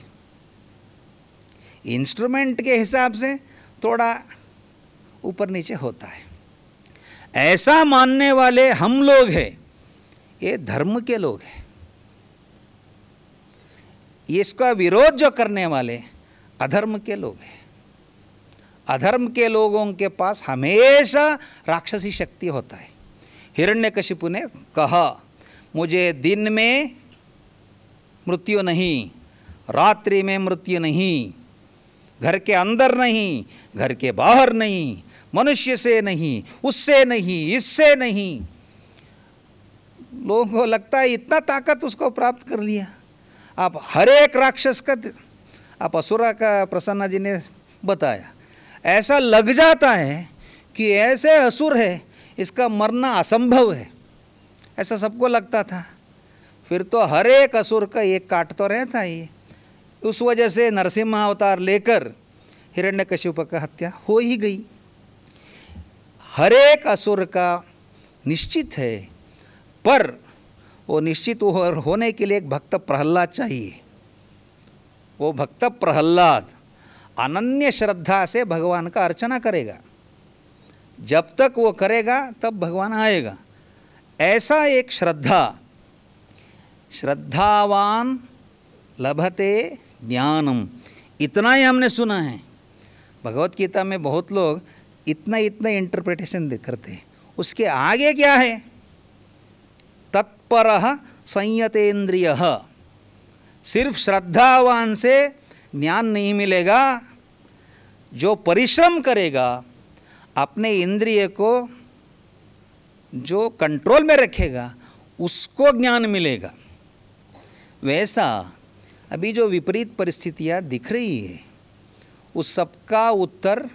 इंस्ट्रूमेंट के हिसाब से थोड़ा ऊपर नीचे होता है ऐसा मानने वाले हम लोग हैं ये धर्म के लोग हैं इसका विरोध जो करने वाले अधर्म के लोग हैं अधर्म के लोगों के पास हमेशा राक्षसी शक्ति होता है हिरण्यकशिपु ने कहा मुझे दिन में मृत्यु नहीं रात्रि में मृत्यु नहीं घर के अंदर नहीं घर के बाहर नहीं मनुष्य से नहीं उससे नहीं इससे नहीं लोगों को लगता है इतना ताकत उसको प्राप्त कर लिया आप हर एक राक्षस का आप असुरा का प्रसन्ना जी ने बताया ऐसा लग जाता है कि ऐसे असुर है इसका मरना असंभव है ऐसा सबको लगता था फिर तो हर एक असुर का एक काट तो रहता ही उस वजह से नरसिम्हा अवतार लेकर हिरण्य कश्यप का हत्या हो ही गई हर एक असुर का निश्चित है पर वो निश्चित होने के लिए एक भक्त प्रहलाद चाहिए वो भक्त प्रहलाद अनन्य श्रद्धा से भगवान का अर्चना करेगा जब तक वो करेगा तब भगवान आएगा ऐसा एक श्रद्धा श्रद्धावान लभते ज्ञानम इतना ही हमने सुना है भगवत गीता में बहुत लोग इतना इतना इंटरप्रिटेशन करते हैं उसके आगे क्या है तत्पर संयतेन्द्रिय सिर्फ श्रद्धावान से ज्ञान नहीं मिलेगा जो परिश्रम करेगा अपने इंद्रिय को जो कंट्रोल में रखेगा उसको ज्ञान मिलेगा वैसा अभी जो विपरीत परिस्थितियाँ दिख रही है उस सबका उत्तर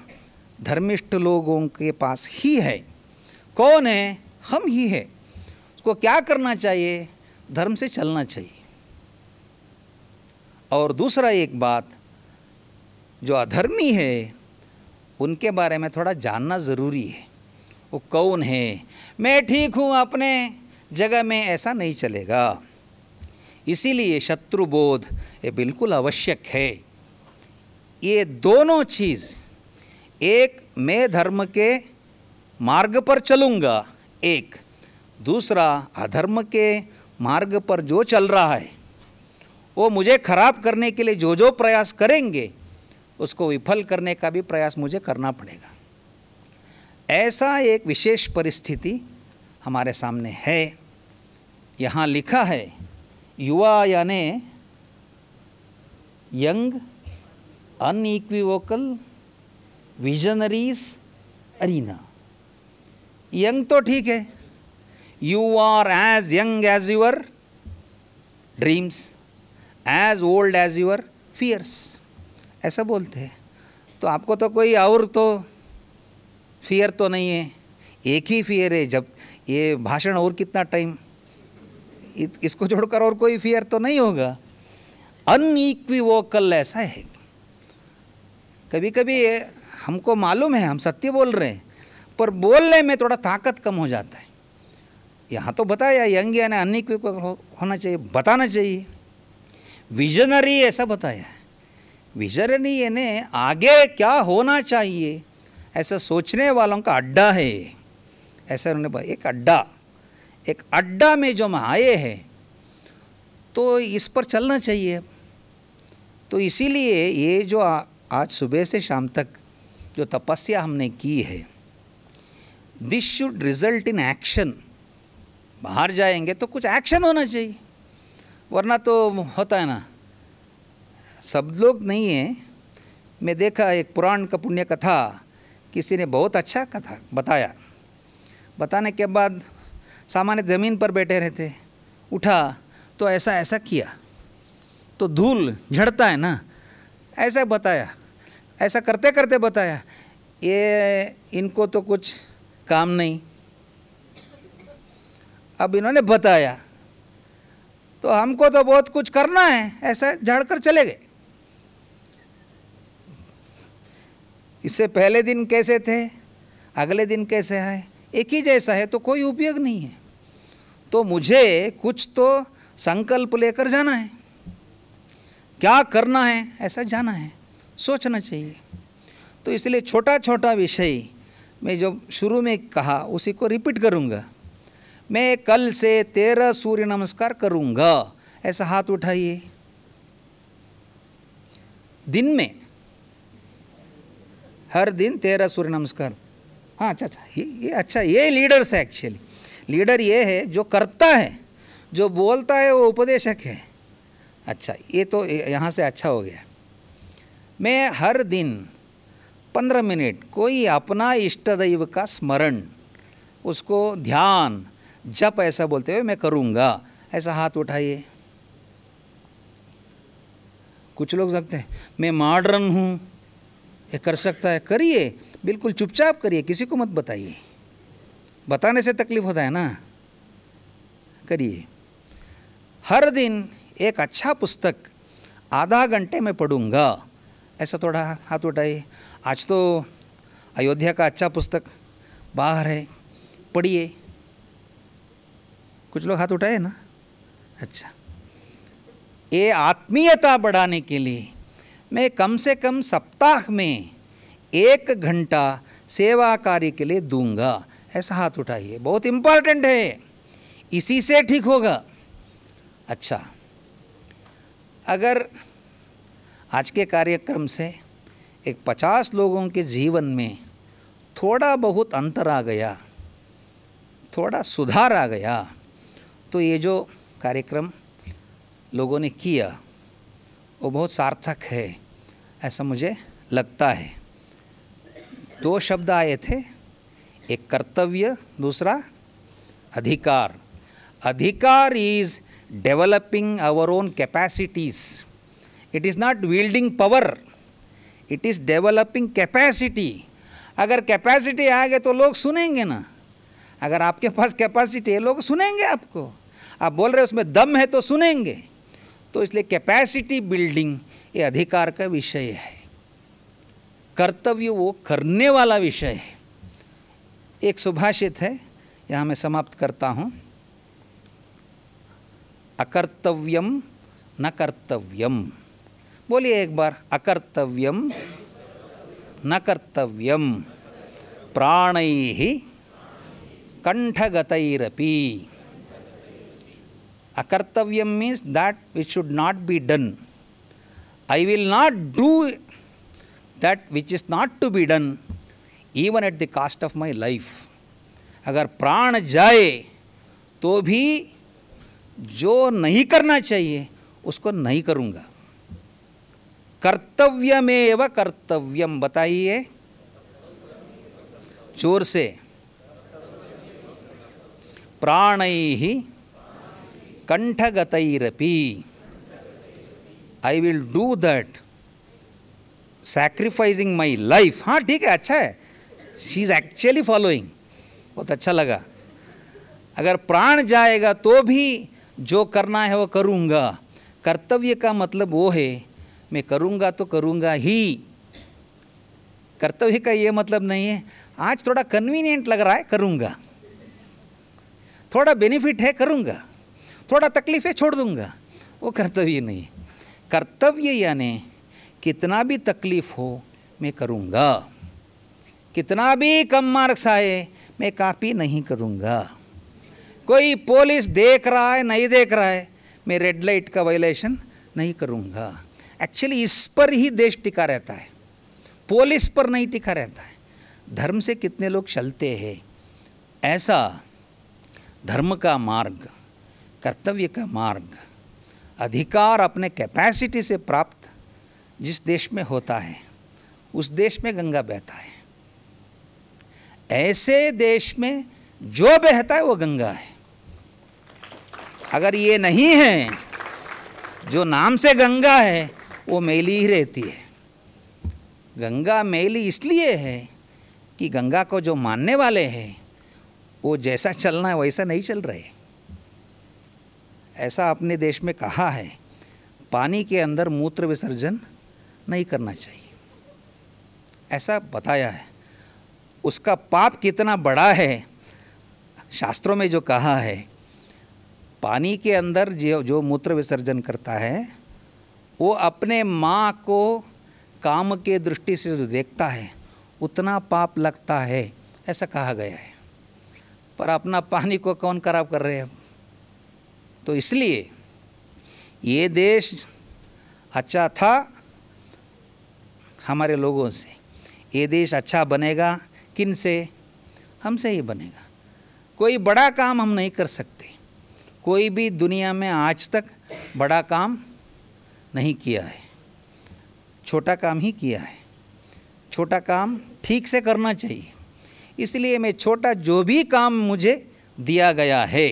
धर्मिष्ठ लोगों के पास ही है कौन है हम ही है उसको क्या करना चाहिए धर्म से चलना चाहिए और दूसरा एक बात जो अधर्मी है उनके बारे में थोड़ा जानना ज़रूरी है वो कौन है मैं ठीक हूँ अपने जगह में ऐसा नहीं चलेगा इसीलिए शत्रुबोध ये बिल्कुल आवश्यक है ये दोनों चीज़ एक मैं धर्म के मार्ग पर चलूँगा एक दूसरा अधर्म के मार्ग पर जो चल रहा है वो मुझे खराब करने के लिए जो जो प्रयास करेंगे उसको विफल करने का भी प्रयास मुझे करना पड़ेगा ऐसा एक विशेष परिस्थिति हमारे सामने है यहाँ लिखा है याने young unequivocal visionaries arena young तो ठीक है you are as young as your dreams as old as your fears ऐसा बोलते हैं तो आपको तो कोई और तो फियर तो नहीं है एक ही फियर है जब ये भाषण और कितना टाइम इसको छोड़कर और कोई फियर तो नहीं होगा अनईक्विवोकल ऐसा है कभी कभी हमको मालूम है हम सत्य बोल रहे हैं पर बोलने में थोड़ा ताकत कम हो जाता है यहाँ तो बताया यंग यानी अनईक्विवोकल हो, होना चाहिए बताना चाहिए विजनरी ऐसा बताया विजनरी यानी आगे क्या होना चाहिए ऐसा सोचने वालों का अड्डा है ऐसा उन्होंने एक अड्डा एक अड्डा में जो हम आए हैं तो इस पर चलना चाहिए तो इसीलिए ये जो आ, आज सुबह से शाम तक जो तपस्या हमने की है this should result in action बाहर जाएंगे तो कुछ एक्शन होना चाहिए वरना तो होता है ना सब लोग नहीं है मैं देखा एक पुराण का पुण्य कथा किसी ने बहुत अच्छा कथा बताया बताने के बाद सामान्य ज़मीन पर बैठे रहते उठा तो ऐसा ऐसा किया तो धूल झड़ता है ना ऐसा बताया ऐसा करते करते बताया ये इनको तो कुछ काम नहीं अब इन्होंने बताया तो हमको तो बहुत कुछ करना है ऐसा झड़ कर चले गए इससे पहले दिन कैसे थे अगले दिन कैसे आए एक ही जैसा है तो कोई उपयोग नहीं है तो मुझे कुछ तो संकल्प लेकर जाना है क्या करना है ऐसा जाना है सोचना चाहिए तो इसलिए छोटा छोटा विषय मैं जो शुरू में कहा उसी को रिपीट करूंगा मैं कल से तेरह सूर्य नमस्कार करूंगा ऐसा हाथ उठाइए दिन में हर दिन तेरह सूर्य नमस्कार हाँ अच्छा अच्छा ये, ये अच्छा ये लीडर्स है एक्चुअली लीडर ये है जो करता है जो बोलता है वो उपदेशक है अच्छा ये तो यहाँ से अच्छा हो गया मैं हर दिन पंद्रह मिनट कोई अपना इष्टदैव का स्मरण उसको ध्यान जप ऐसा बोलते हुए मैं करूँगा ऐसा हाथ उठाइए कुछ लोग सकते हैं मैं मॉडर्न हूँ ये कर सकता है करिए बिल्कुल चुपचाप करिए किसी को मत बताइए बताने से तकलीफ होता है ना करिए हर दिन एक अच्छा पुस्तक आधा घंटे में पढ़ूंगा ऐसा थोड़ा हाथ उठाइए आज तो अयोध्या का अच्छा पुस्तक बाहर है पढ़िए कुछ लोग हाथ उठाए ना अच्छा ये आत्मीयता बढ़ाने के लिए मैं कम से कम सप्ताह में एक घंटा सेवा कार्य के लिए दूंगा ऐसा हाथ उठाइए बहुत इम्पॉर्टेंट है इसी से ठीक होगा अच्छा अगर आज के कार्यक्रम से एक पचास लोगों के जीवन में थोड़ा बहुत अंतर आ गया थोड़ा सुधार आ गया तो ये जो कार्यक्रम लोगों ने किया वो बहुत सार्थक है ऐसा मुझे लगता है दो शब्द आए थे एक कर्तव्य दूसरा अधिकार adhikar is developing our own capacities it is not wielding power it is developing capacity अगर कैपेसिटी गए तो लोग सुनेंगे ना अगर आपके पास कैपेसिटी है लोग सुनेंगे आपको आप बोल रहे हो उसमें दम है तो सुनेंगे तो इसलिए कैपेसिटी बिल्डिंग ये अधिकार का विषय है कर्तव्य वो करने वाला विषय है एक सुभाषित है यहाँ मैं समाप्त करता हूँ अकर्तव्यम न कर्तव्यम बोलिए एक बार अकर्तव्यम न कर्तव्यम प्राण कंठगतरपी Akartavyam means that which should not be done. I will not do that which is not to be done, even at the cost of my life. अगर प्राण जाए तो भी जो नहीं करना चाहिए उसको नहीं करूँगा कर्तव्य में एवं कर्तव्यम बताइए चोर से प्राण ही Kanthagatairapi. I will do that sacrificing my life हाँ ठीक है अच्छा है शी इज़ एक्चुअली फॉलोइंग बहुत अच्छा लगा अगर प्राण जाएगा तो भी जो करना है वो करूँगा कर्तव्य का मतलब वो है मैं करूँगा तो करूँगा ही कर्तव्य का ये मतलब नहीं है आज थोड़ा कन्वीनियंट लग रहा है करूँगा थोड़ा बेनिफिट है करूँगा थोड़ा तकलीफ़ है छोड़ दूँगा वो कर्तव्य नहीं कर्तव्य यानी कितना भी तकलीफ़ हो मैं करूँगा कितना भी कम मार्क्स आए मैं कापी नहीं करूँगा कोई पुलिस देख रहा है नहीं देख रहा है मैं रेड लाइट का वायलेशन नहीं करूँगा एक्चुअली इस पर ही देश टिका रहता है पुलिस पर नहीं टिका रहता है धर्म से कितने लोग चलते हैं ऐसा धर्म का मार्ग कर्तव्य का मार्ग अधिकार अपने कैपेसिटी से प्राप्त जिस देश में होता है उस देश में गंगा बहता है ऐसे देश में जो बहता है वो गंगा है अगर ये नहीं है जो नाम से गंगा है वो मेली ही रहती है गंगा मेली इसलिए है कि गंगा को जो मानने वाले हैं वो जैसा चलना है वैसा नहीं चल रहे ऐसा अपने देश में कहा है पानी के अंदर मूत्र विसर्जन नहीं करना चाहिए ऐसा बताया है उसका पाप कितना बड़ा है शास्त्रों में जो कहा है पानी के अंदर जो जो मूत्र विसर्जन करता है वो अपने माँ को काम के दृष्टि से जो देखता है उतना पाप लगता है ऐसा कहा गया है पर अपना पानी को कौन खराब कर रहे हैं तो इसलिए ये देश अच्छा था हमारे लोगों से ये देश अच्छा बनेगा किन से हमसे ही बनेगा कोई बड़ा काम हम नहीं कर सकते कोई भी दुनिया में आज तक बड़ा काम नहीं किया है छोटा काम ही किया है छोटा काम ठीक से करना चाहिए इसलिए मैं छोटा जो भी काम मुझे दिया गया है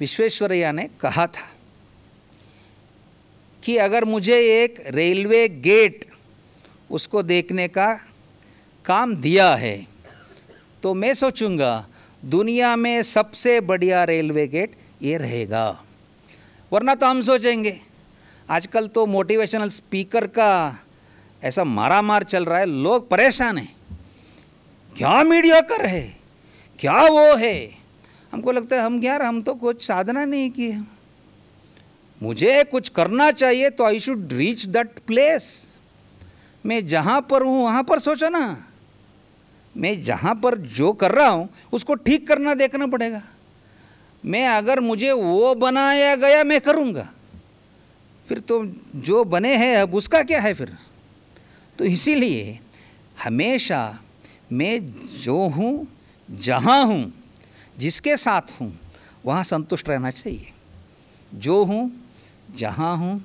विश्वेश्वरैया ने कहा था कि अगर मुझे एक रेलवे गेट उसको देखने का काम दिया है तो मैं सोचूंगा दुनिया में सबसे बढ़िया रेलवे गेट ये रहेगा वरना तो हम सोचेंगे आजकल तो मोटिवेशनल स्पीकर का ऐसा मारा मार चल रहा है लोग परेशान हैं क्या मीडिया कर है क्या वो है हमको लगता है हम यार हम तो कुछ साधना नहीं की है मुझे कुछ करना चाहिए तो I should reach that place मैं जहाँ पर हूँ वहाँ पर सोचा ना मैं जहाँ पर जो कर रहा हूँ उसको ठीक करना देखना पड़ेगा मैं अगर मुझे वो बनाया गया मैं करूँगा फिर तो जो बने हैं अब उसका क्या है फिर तो इसीलिए हमेशा मैं जो हूँ जहाँ हूँ जिसके साथ हूँ वहाँ संतुष्ट रहना चाहिए जो हूँ जहाँ हूँ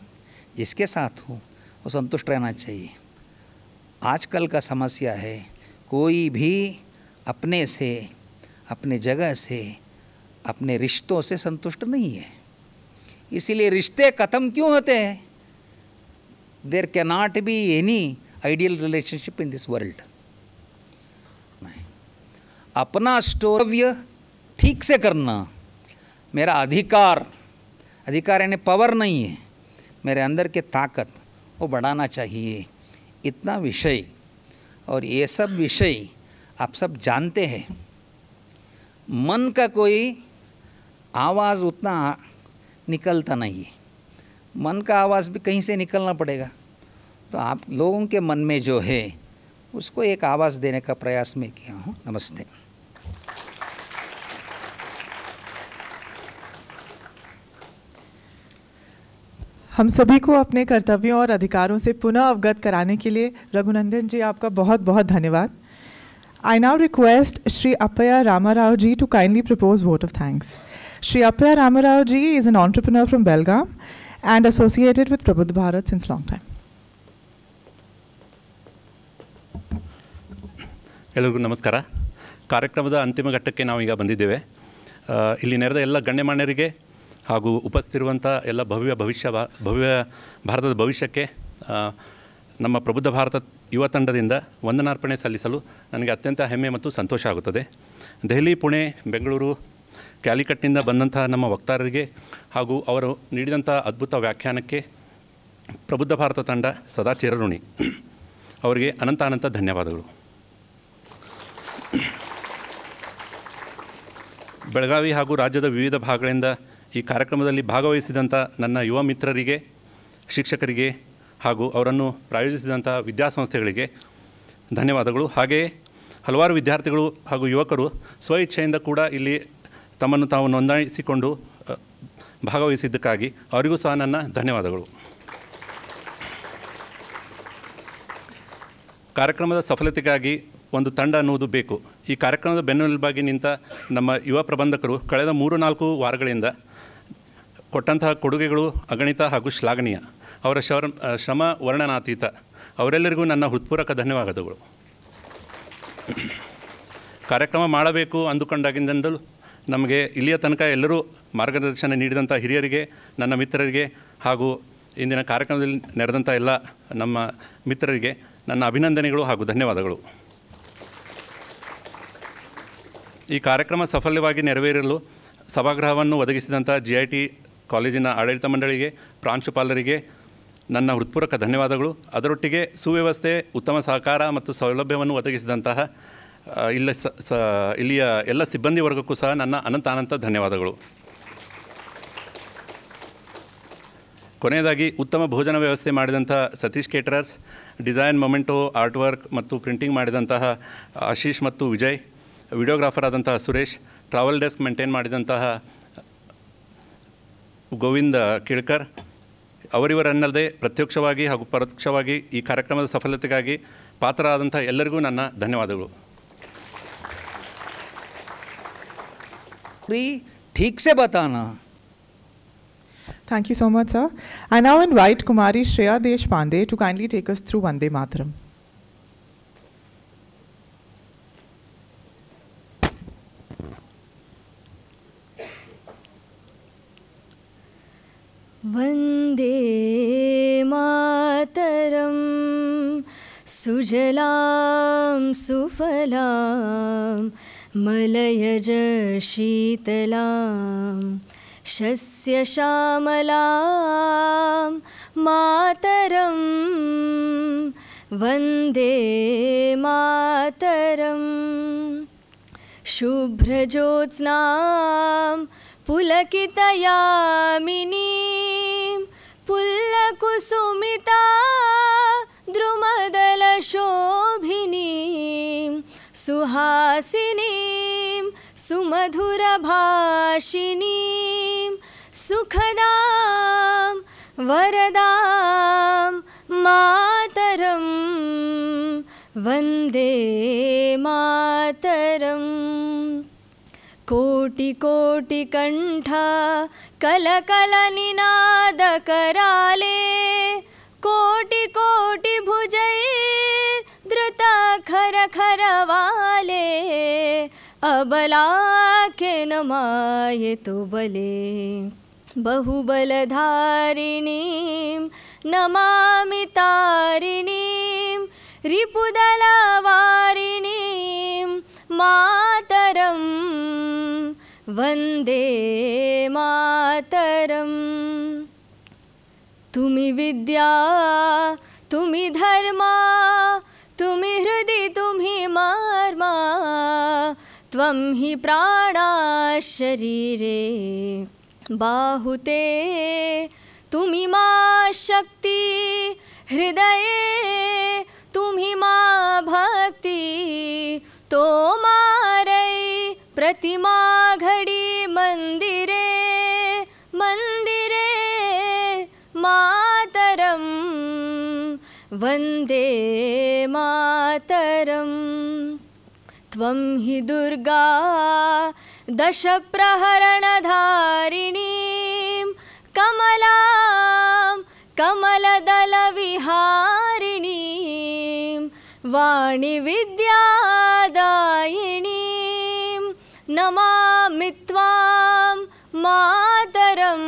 जिसके साथ हूँ वो संतुष्ट रहना चाहिए आजकल का समस्या है कोई भी अपने से अपने जगह से अपने रिश्तों से संतुष्ट नहीं है इसीलिए रिश्ते ख़त्म क्यों होते हैं there not be any ideal relationship in this world अपना स्टोरव्य ठीक से करना मेरा अधिकार अधिकार यानी पावर नहीं है मेरे अंदर के ताकत वो बढ़ाना चाहिए इतना विषय और ये सब विषय आप सब जानते हैं मन का कोई आवाज़ उतना निकलता नहीं है मन का आवाज़ भी कहीं से निकलना पड़ेगा तो आप लोगों के मन में जो है उसको एक आवाज़ देने का प्रयास मैं किया हूँ नमस्ते हम सभी को अपने कर्तव्यों और अधिकारों से पुनः अवगत कराने के लिए रघुनंदन जी आपका बहुत बहुत धन्यवाद I now request Shri Appaya Ramarao ji to kindly propose vote of thanks Shri Appaya Ramarao ji is an entrepreneur from Belgaum and associated with Prabuddha Bharat since long time ಎಲ್ರಿಗೂ ನಮಸ್ಕಾರ ಕಾರ್ಯಕ್ರಮದ ಅಂತಿಮ ಘಟ್ಟಕ್ಕೆ ನಾವೀಗ ಬಂದಿದ್ದೇವೆ ಇಲ್ಲಿ ನೆರೆದ ಎಲ್ಲ ಗಣ್ಯಮಾನ್ಯರಿಗೆ ಹಾಗೂ ಉಪಸ್ಥಿರುವಂಥ ಎಲ್ಲ ಭವ್ಯ ಭವಿಷ್ಯ ಭವ್ಯ ಭಾರತದ ಭವಿಷ್ಯಕ್ಕೆ ನಮ್ಮ ಪ್ರಬುದ್ಧ ಭಾರತ ಯುವ ತಂಡದಿಂದ ವಂದನಾರ್ಪಣೆ ಸಲ್ಲಿಸಲು ನನಗೆ ಅತ್ಯಂತ ಹೆಮ್ಮೆ ಮತ್ತು ಸಂತೋಷ ಆಗುತ್ತದೆ ದೆಹಲಿ ಪುಣೆ ಬೆಂಗಳೂರು ಕ್ಯಾಲಿಕಟ್ನಿಂದ ಬಂದಂತಹ ನಮ್ಮ ವಕ್ತಾರರಿಗೆ ಹಾಗೂ ಅವರು ನೀಡಿದಂಥ ಅದ್ಭುತ ವ್ಯಾಖ್ಯಾನಕ್ಕೆ ಪ್ರಬುದ್ಧ ಭಾರತ ತಂಡ ಸದಾ ಚಿರಋಣಿ ಅವರಿಗೆ ಅನಂತ ಅನಂತ ಧನ್ಯವಾದಗಳು ಬೆಳಗಾವಿ ಹಾಗೂ ರಾಜ್ಯದ ವಿವಿಧ ಭಾಗಗಳಿಂದ ಈ ಕಾರ್ಯಕ್ರಮದಲ್ಲಿ ಭಾಗವಹಿಸಿದಂಥ ನನ್ನ ಯುವ ಮಿತ್ರರಿಗೆ ಶಿಕ್ಷಕರಿಗೆ ಹಾಗೂ ಅವರನ್ನು ಪ್ರಾಯೋಜಿಸಿದಂಥ ವಿದ್ಯಾಸಂಸ್ಥೆಗಳಿಗೆ ಧನ್ಯವಾದಗಳು ಹಾಗೆಯೇ ಹಲವಾರು ವಿದ್ಯಾರ್ಥಿಗಳು ಹಾಗೂ ಯುವಕರು ಸ್ವ ಇಚ್ಛೆಯಿಂದ ಕೂಡ ಇಲ್ಲಿ ತಮ್ಮನ್ನು ತಾವು ನೋಂದಾಯಿಸಿಕೊಂಡು ಭಾಗವಹಿಸಿದ್ದಕ್ಕಾಗಿ ಅವರಿಗೂ ಸಹ ನನ್ನ ಧನ್ಯವಾದಗಳು ಕಾರ್ಯಕ್ರಮದ ಸಫಲತೆಗಾಗಿ ಒಂದು ತಂಡ ಅನ್ನುವುದು ಬೇಕು ಈ ಕಾರ್ಯಕ್ರಮದ ಬೆನ್ನೆಲುಬಾಗಿ ನಿಂತ ನಮ್ಮ ಯುವ ಪ್ರಬಂಧಕರು ಕಳೆದ ಮೂರು ನಾಲ್ಕು ವಾರಗಳಿಂದ ಕೊಟ್ಟಂತಹ ಕೊಡುಗೆಗಳು ಅಗಣಿತ ಹಾಗೂ ಶ್ಲಾಘನೀಯ ಅವರ ಶವರ್ ಶ್ರಮ ವರ್ಣನಾತೀತ ಅವರೆಲ್ಲರಿಗೂ ನನ್ನ ಹೃತ್ಪೂರ್ವಕ ಧನ್ಯವಾದಗಳು ಕಾರ್ಯಕ್ರಮ ಮಾಡಬೇಕು ಅಂದುಕೊಂಡಾಗಿಂದಲೂ ನಮಗೆ ಇಲ್ಲಿಯ ತನಕ ಎಲ್ಲರೂ ಮಾರ್ಗದರ್ಶನ ನೀಡಿದಂಥ ಹಿರಿಯರಿಗೆ ನನ್ನ ಮಿತ್ರರಿಗೆ ಹಾಗೂ ಇಂದಿನ ಕಾರ್ಯಕ್ರಮದಲ್ಲಿ ನಡೆದಂಥ ಎಲ್ಲ ನಮ್ಮ ಮಿತ್ರರಿಗೆ ನನ್ನ ಅಭಿನಂದನೆಗಳು ಹಾಗೂ ಧನ್ಯವಾದಗಳು ಈ ಕಾರ್ಯಕ್ರಮ ಸಫಲವಾಗಿ ನೆರವೇರಲು ಸಭಾಗೃಹವನ್ನು ಒದಗಿಸಿದಂಥ ಜಿ ಐ ಟಿ ಕಾಲೇಜಿನ ಆಡಳಿತ ಮಂಡಳಿಗೆ ಪ್ರಾಂಶುಪಾಲರಿಗೆ ನನ್ನ ಹೃತ್ಪೂರ್ವಕ ಧನ್ಯವಾದಗಳು ಅದರೊಟ್ಟಿಗೆ ಸುವ್ಯವಸ್ಥೆ ಉತ್ತಮ ಸಹಕಾರ ಮತ್ತು ಸೌಲಭ್ಯವನ್ನು ಒದಗಿಸಿದಂತಹ ಇಲ್ಲ ಸ ಇಲ್ಲಿಯ ಎಲ್ಲ ಸಿಬ್ಬಂದಿ ವರ್ಗಕ್ಕೂ ಸಹ ನನ್ನ ಅನಂತ ಅನಂತ ಧನ್ಯವಾದಗಳು ಕೊನೆಯದಾಗಿ ಉತ್ತಮ ಭೋಜನ ವ್ಯವಸ್ಥೆ ಮಾಡಿದಂತಹ Satish caterers design memento art work ಮತ್ತು ಪ್ರಿಂಟಿಂಗ್ ಮಾಡಿದಂತಹ ಆಶೀಶ್ ಮತ್ತು ವಿಜಯ್ ವಿಡಿಯೋಗ್ರಾಫರ್ ಆದಂತಹ ಸುರೇಶ್ ಟ್ರಾವೆಲ್ ಡೆಸ್ಕ್ ಮೇಂಟೈನ್ ಮಾಡಿದಂತಹ ಗೋವಿಂದ ಕೇಳ್ಕರ್ ಅವರಿವರನ್ನಲ್ಲದೆ ಪ್ರತ್ಯಕ್ಷವಾಗಿ ಹಾಗೂ ಪರೋಕ್ಷವಾಗಿ ಈ ಕಾರ್ಯಕ್ರಮದ ಸಫಲತೆಗಾಗಿ ಪಾತ್ರ ಎಲ್ಲರಿಗೂ ನನ್ನ ಧನ್ಯವಾದಗಳು ठीक thank you Thank you so much, sir. I now invite Kumari Shreya Deshpande to kindly take us through Vande वन्दे मातरं सुजलां सुफलां मलयजशीतलां शस्यश्यामलां मातरं वन्दे मातरं शुभ्रज्योत्स्नां पुलकितयामिनी पुल्लकुसुमिता द्रुमदलशोभिनी सुहासिनी सुमधुरभाषिनीं सुखदां वरदा मातरं वन्दे मातरम् कोटि कोटि कोटि कंठा कराले कोटिकोटिकण्ठ कलकलनिनादकराले कोटिकोटिभुजे धृताखरखरवाले नमाये तो बले बहुबलधारिणीं नमामितारिणीं रिपुदला वारिणी मातरं वंदे मातरं तुम्हें विद्या तुम्हें धर्मा तुम्हें हृदय तुम्हि मर्मा तम ही प्राण शरीरे बाहुते तुम्हें माँ शक्ति हृदय तुम्हें माँ भक्ति प्रतिमा घडी मन्दिरे मन्दिरे मातरं वन्दे मातरं त्वं हि दुर्गा दशप्रहरणधारिणीं कमलां कमलदलविहारिणीं वाणि विद्यादायिणीं नमामि त्वां मातरं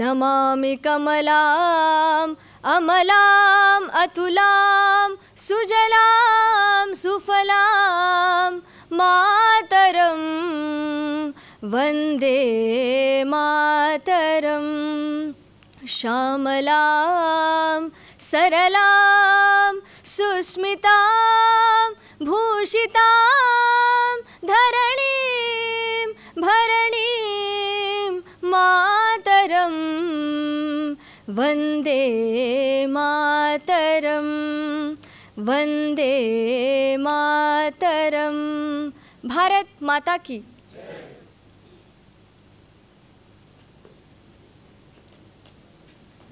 नमामि कमलाम् अमलाम् अतुलां सुजलां सुफलां मातरं वन्दे मातरं श्यामलां सरलां सुस्मितां भूषितां धरणीं भरणीं मातरं वन्दे मातरं वन्दे मातरं भारत माता की